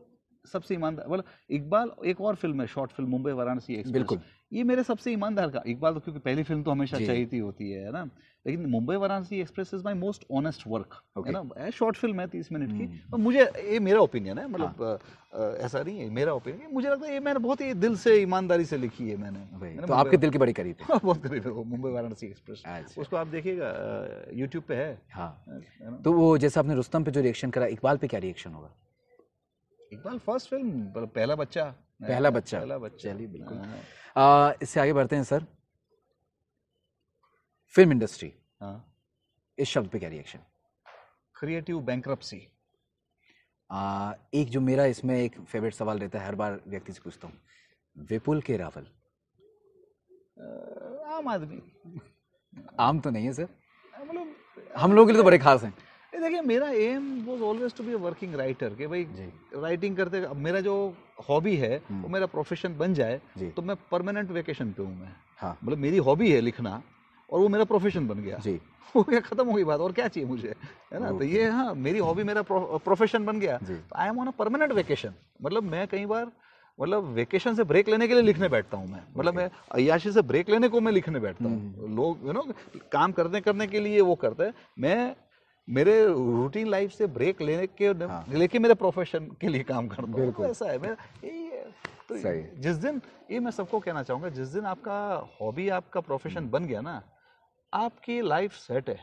सबसे ईमानदार मतलब इकबाल एक और फिल्म है शॉर्ट फिल्म मुंबई वाराणसी बिल्कुल ये मेरे सबसे ईमानदार का एक बार तो क्योंकि पहली फिल्म तो हमेशा चाहती होती है ना लेकिन Mumbai Varanasi express is my most honest work है ना शॉर्ट फिल्म है तीस मिनट की तो मुझे ये मेरा ओपिनियन है मतलब हाँ। ऐसा नहीं है मेरा ओपिनियन मुझे लगता है ये मैंने बहुत ही दिल से ईमानदारी से लिखी है मैंने तो आपके दिल की बड़ी करीब है हाँ, बहुत करीब है वो मुंबई वाराणसी एक्सप्रेस अच्छा। उसको आप देखिएगा यूट्यूब पे है हाँ तो वो जैसे आपने रुस्तम पे जो रिएक्शन करा इकबाल पे क्या रिएक्शन होगा इकबाल फर्स्ट फिल्म पहला बच्चा पहला हाँ, बच्चा पहला बच्चा बिल्कुल आ, इससे आगे बढ़ते हैं सर फिल्म इंडस्ट्री हाँ। इस शब्द पे क्या रिएक्शन क्रिएटिव बैंक एक जो मेरा इसमें एक फेवरेट सवाल रहता है हर बार व्यक्ति से पूछता हूँ विपुल के रावल आम आदमी आम तो नहीं है सर मतलब हम लोग के लिए तो बड़े खास हैं देखिए मेरा aim was always to be working writer के भाई राइटिंग करते मेरा जो हॉबी है वो हम्म। मेरा प्रोफेशन बन जाए तो मैं परमानेंट वेकेशन पे हूँ मैं हाँ मतलब मेरी हॉबी है लिखना और वो मेरा प्रोफेशन बन गया जी <laughs> वो क्या खत्म हो गई बात और क्या चाहिए मुझे है ना तो ये हाँ मेरी हॉबी मेरा प्रोफेशन बन गया I am on a permanent vacation मतलब मैं कई बार मतलब वेकेशन से ब्रेक लेने के लिए लिखने बैठता हूँ मैं मतलब मैं अयाशी से ब्रेक लेने को मैं लिखने बैठता हूँ हम्म। लोग यू नो काम करने करने के लिए वो करते हैं मैं मेरे रूटीन लाइफ से ब्रेक लेने के हाँ। लेके मेरे प्रोफेशन के लिए काम कर बिल्कुल ऐसा है मेरा तो सही। जिस दिन ये मैं सबको कहना चाहूँगा जिस दिन आपका हॉबी आपका प्रोफेशन हम्म। बन गया ना आपकी लाइफ सेट है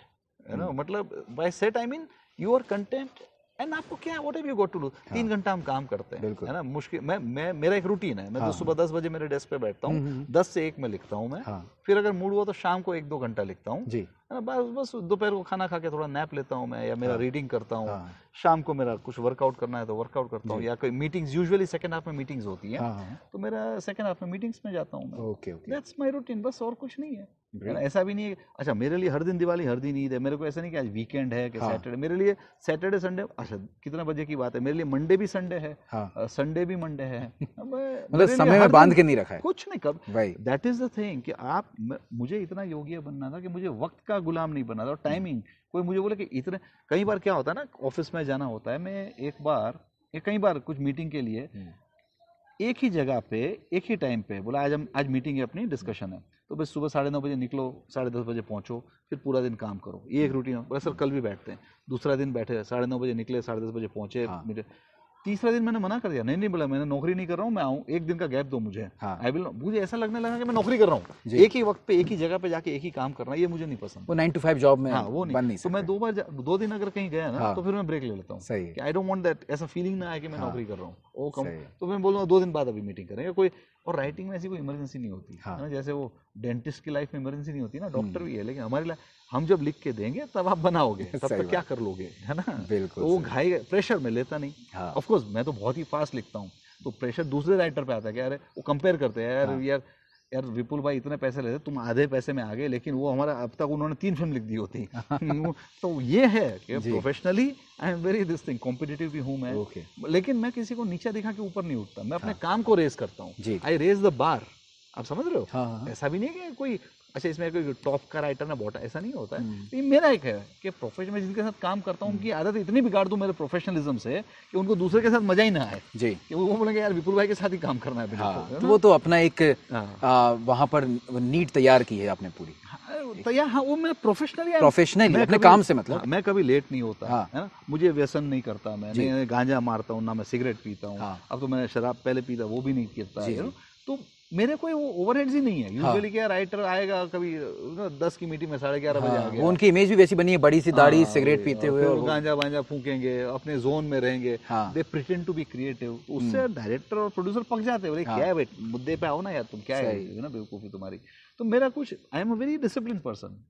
यू नो हम्म। मतलब by set I mean you are content and आपको क्या वोट एव यू गोट टू डू तीन घंटा हम काम करते हैं है ना मुश्किल मैं मैं मेरा एक रूटीन है मैं तो हाँ। तो सुबह दस बजे मेरे डेस्क पे बैठता हूँ हम्म, हम्म। दस से एक में लिखता हूँ मैं हाँ। फिर अगर मूड हुआ तो शाम को एक दो घंटा लिखता हूँ जी है ना बस बस दोपहर को खाना खा के थोड़ा नैप लेता हूँ मैं या मेरा रीडिंग हाँ। करता हूँ हाँ। शाम को मेरा कुछ वर्कआउट करना है तो वर्कआउट करता हूँ या कोई मीटिंग्स यूजुअली सेकंड हाफ में मीटिंग्स होती है हाँ, तो मेरा सेकंड हाफ में मीटिंग्स में जाता हूँ okay okay that's my routine बस और कुछ नहीं है ऐसा भी नहीं है अच्छा मेरे लिए हर दिन दिवाली हर दिन ईद है मेरे को ऐसा नहीं कि आज वीकेंड है कि हाँ। सैटरडे मेरे लिए सैटरडे संडे अच्छा कितने बजे की बात है मेरे लिए मंडे भी संडे है हाँ। संडे भी मंडे है <laughs> मतलब समय में बांध के नहीं रखा है कुछ नहीं कब दैट इज द थिंग कि आप मुझे इतना योग्य बनना था कि मुझे वक्त का गुलाम नहीं बनना था और टाइमिंग हम्म। कोई मुझे बोले कि इतने कई बार क्या होता है ना ऑफिस में जाना होता है मैं एक बार कई बार कुछ मीटिंग के लिए हम्म। एक ही जगह पे एक ही टाइम पे बोला आज हम आज मीटिंग है अपनी डिस्कशन है तो बस सुबह साढ़े नौ बजे निकलो साढ़े दस बजे पहुँचो फिर पूरा दिन काम करो ये एक रूटीन बड़ा सर कल भी बैठते हैं दूसरा दिन बैठे साढ़े नौ बजे निकले साढ़े दस बजे पहुंचे हाँ। तीसरा दिन मैंने मना कर दिया नहीं नहीं बोला मैंने नौकरी नहीं कर रहा हूँ मैं आऊँ एक दिन का गैप दो मुझे आई हाँ। विल मुझे ऐसा लगने लगा कि मैं नौकरी कर रहा हूँ एक ही वक्त पे एक ही जगह पे जाके एक ही काम करना ये मुझे नहीं पसंद वो नाइन टू फाइव जॉब में हाँ वो नहीं, नहीं तो मैं दो बार दो दिन अगर कहीं गया ना हाँ। तो फिर मैं ब्रेक ले लेता हूँ आई डोंट वॉन्ट दैट ऐसा फीलिंग ना आए कि मैं हाँ। नौकरी कर रहा हूँ वो कम तो मैं बोलूँगा दो दिन बाद अभी मीटिंग करेंगे कोई और राइटिंग में ऐसी कोई इमरजेंसी नहीं होती है ना जैसे वो डेंटिस्ट की लाइफ में इमरजेंसी नहीं होती ना डॉक्टर हम्म। भी है लेकिन हमारी लाइफ हम जब लिख के देंगे तब आप बनाओगे <laughs> तब तक क्या कर लोगे है ना बिल्कुल तो वो घाई प्रेशर में लेता नहीं ऑफकोर्स हाँ। मैं तो बहुत ही फास्ट लिखता हूँ तो प्रेशर दूसरे राइटर पे आता है कि अरे वो कंपेयर करते हैं यार हाँ। यार यार विपुल भाई इतने पैसे लेते तुम आधे पैसे में आ गए लेकिन वो हमारा अब तक उन्होंने तीन फिल्म लिख दी होती <laughs> <laughs> तो ये है कि professionally I am very this thing competitive भी हूँ मैं okay. लेकिन मैं किसी को नीचा दिखा के ऊपर नहीं उठता मैं अपने हाँ। काम को रेस करता हूँ आई रेज द बार आप समझ रहे हो हाँ।, हाँ। ऐसा भी नहीं कि कोई अच्छा इसमें कोई टॉप का राइटर ना बॉटम ऐसा नहीं होता है हम्म। ये मेरा एक है कि प्रोफेशन में जिनके साथ काम करता हूँ हम्म। उनकी आदत इतनी बिगाड़ दूँ मेरे प्रोफेशनलिज्म से कि उनको दूसरे के साथ मजा ही ना आए जी कि वो बोलेंगे यार विपुल भाई के साथ ही काम करना है हाँ, तो, तो वो तो अपना एक हाँ, वहाँ पर नीट तैयार की है आपने पूरी हाँ, तैयार हाँ वो मैं प्रोफेशनली प्रोफेशनली मैं अपने काम से मतलब हाँ, मैं कभी लेट नहीं होता हाँ। है ना मुझे व्यसन नहीं करता मैं नहीं गांजा मारता हूँ ना मैं सिगरेट पीता हूँ हाँ। अब तो मैं शराब पहले पीता वो भी नहीं पीता है तो मेरे कोई वो ओवरहेड्स ही नहीं है यूजुअली हाँ। क्या राइटर आएगा कभी दस की मीटिंग में साढ़े ग्यारह बजे आ हाँ, उनकी इमेज भी वैसी बनी है बड़ी सी दाढ़ी हाँ, सिगरेट पीते हुए और गांजा बांजा फूकेंगे अपने जोन में रहेंगे they pretend to be creative उससे डायरेक्टर हम्म। और प्रोड्यूसर पक जाते हैं क्या हाँ। है मुद्दे पे आओ ना यार तुम क्या है ना बेवकूफ़ी तुम्हारी तो मेरा कुछ I am a very discipline person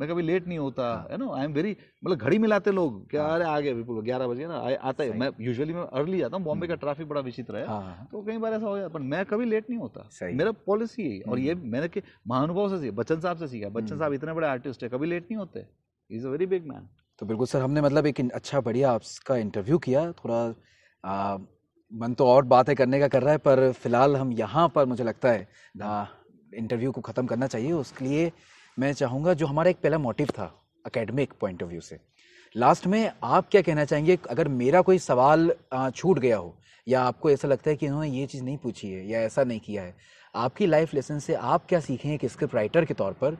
मैं कभी लेट नहीं होता हाँ। है ना आई एम वेरी मतलब घड़ी मिलाते लोग क्या हाँ। अरे आ गए बिल्कुल ग्यारह बजे ना आता है मैं यूजुअली मैं अर्ली आता हूँ बॉम्बे का ट्रैफिक हम्म। बड़ा विचित्र है हाँ, तो कई बार ऐसा हो जाता पर मैं कभी लेट नहीं होता मेरा पॉलिसी है और ये हम्म। मैंने के महानुभाव से सीखा बच्चन साहब से सीखा बच्चन साहब हम्म। इतने बड़े आर्टिस्ट है कभी लेट नहीं होते is a very big man तो बिल्कुल सर हमने मतलब एक अच्छा बढ़िया आपका इंटरव्यू किया थोड़ा मन तो और बातें करने का कर रहा है पर फिलहाल हम यहाँ पर मुझे लगता है इंटरव्यू को ख़त्म करना चाहिए उसके लिए मैं चाहूँगा जो हमारा एक पहला मोटिव था अकेडमिक पॉइंट ऑफ व्यू से लास्ट में आप क्या कहना चाहेंगे अगर मेरा कोई सवाल छूट गया हो या आपको ऐसा लगता है कि इन्होंने ये चीज़ नहीं पूछी है या ऐसा नहीं किया है आपकी लाइफ लेसन से आप क्या सीखे एक स्क्रिप्ट राइटर के तौर पर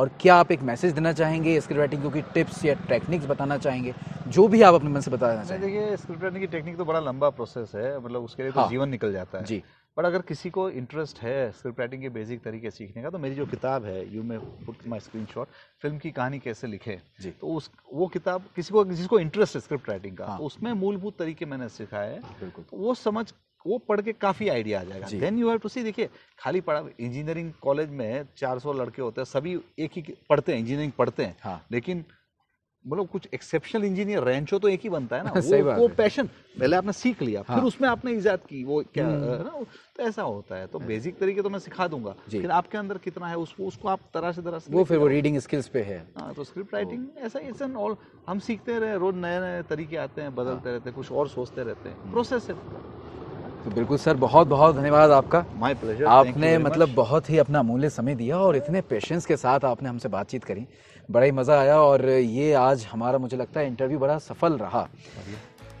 और क्या आप एक मैसेज देना चाहेंगे स्क्रिप्ट राइटिंग क्योंकि टिप्स या टेक्निक्स बताना चाहेंगे जो भी आप अपने मन से बताना चाहेंगे देखिए स्क्रिप्ट राइटिंग की टेक्निक तो बड़ा लंबा प्रोसेस है मतलब उसके लिए तो हाँ, तो जीवन निकल जाता है जी बट अगर किसी को इंटरेस्ट है स्क्रिप्ट राइटिंग के बेसिक तरीके सीखने का तो मेरी जो किताब है you may put my screen shot film की कहानी कैसे लिखे जी तो उस वो किताब किसी को जिसको इंटरेस्ट है स्क्रिप्ट राइटिंग का हाँ। तो उसमें मूलभूत तरीके मैंने सिखाया है तो वो समझ वो पढ़ के काफ़ी आइडिया आ जाएगा then you have to see देखिए खाली पढ़ा इंजीनियरिंग कॉलेज में चार लड़के होते हैं सभी एक ही पढ़ते हैं इंजीनियरिंग पढ़ते हैं हाँ। लेकिन मतलब कुछ एक्सेप्शनल इंजीनियर रेंचो तो एक ही बनता है ना <laughs> वो, वो पैशन पहले आपने सीख लिया हाँ। फिर उसमें आपने इजाद की वो क्या हम्म। ना तो ऐसा होता है तो बेसिक हाँ। तरीके तो मैं सिखा दूंगा लेकिन आपके अंदर कितना है उसको उसको आप तरह से तरह से वो फिर वो रीडिंग स्किल्स पे है हाँ तो स्क्रिप्ट राइटिंग तो- ऐसा इट्स एन ऑल हम सीखते रहे रोज नए नए तरीके आते हैं बदलते हाँ। रहते हैं कुछ और सोचते रहते हैं प्रोसेस हम्म। है तो बिल्कुल सर बहुत बहुत धन्यवाद आपका माय प्लेजर आपने मतलब बहुत ही अपना अमूल्य समय दिया और इतने पेशेंस के साथ आपने हमसे बातचीत करी बड़ा ही मज़ा आया और ये आज हमारा मुझे लगता है इंटरव्यू बड़ा सफल रहा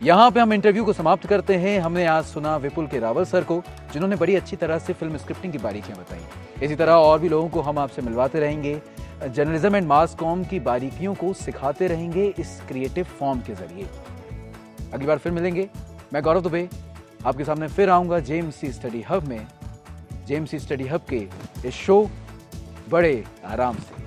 यहाँ पे हम इंटरव्यू को समाप्त करते हैं हमने आज सुना विपुल के रावल सर को जिन्होंने बड़ी अच्छी तरह से फिल्म स्क्रिप्टिंग की बारीकियाँ बताई इसी तरह और भी लोगों को हम आपसे मिलवाते रहेंगे जर्नलिज्म एंड मास कॉम की बारीकियों को सिखाते रहेंगे इस क्रिएटिव फॉर्म के जरिए अगली बार फिर मिलेंगे मैं गौरव दुबे आपके सामने फिर आऊंगा जेम सी स्टडी हब में जेम सी स्टडी हब के इस शो बड़े आराम से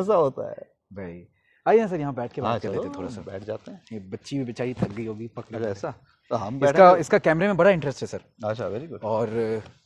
ऐसा होता है भाई आइए सर यहाँ बैठ के बात हाँ, कर लेते थोड़ा सा बैठ जाते हैं ये बच्ची भी बेचारी थक गई होगी पकड़ ऐसा तो हम इसका इसका कैमरे में बड़ा इंटरेस्ट है सर अच्छा वेरी गुड और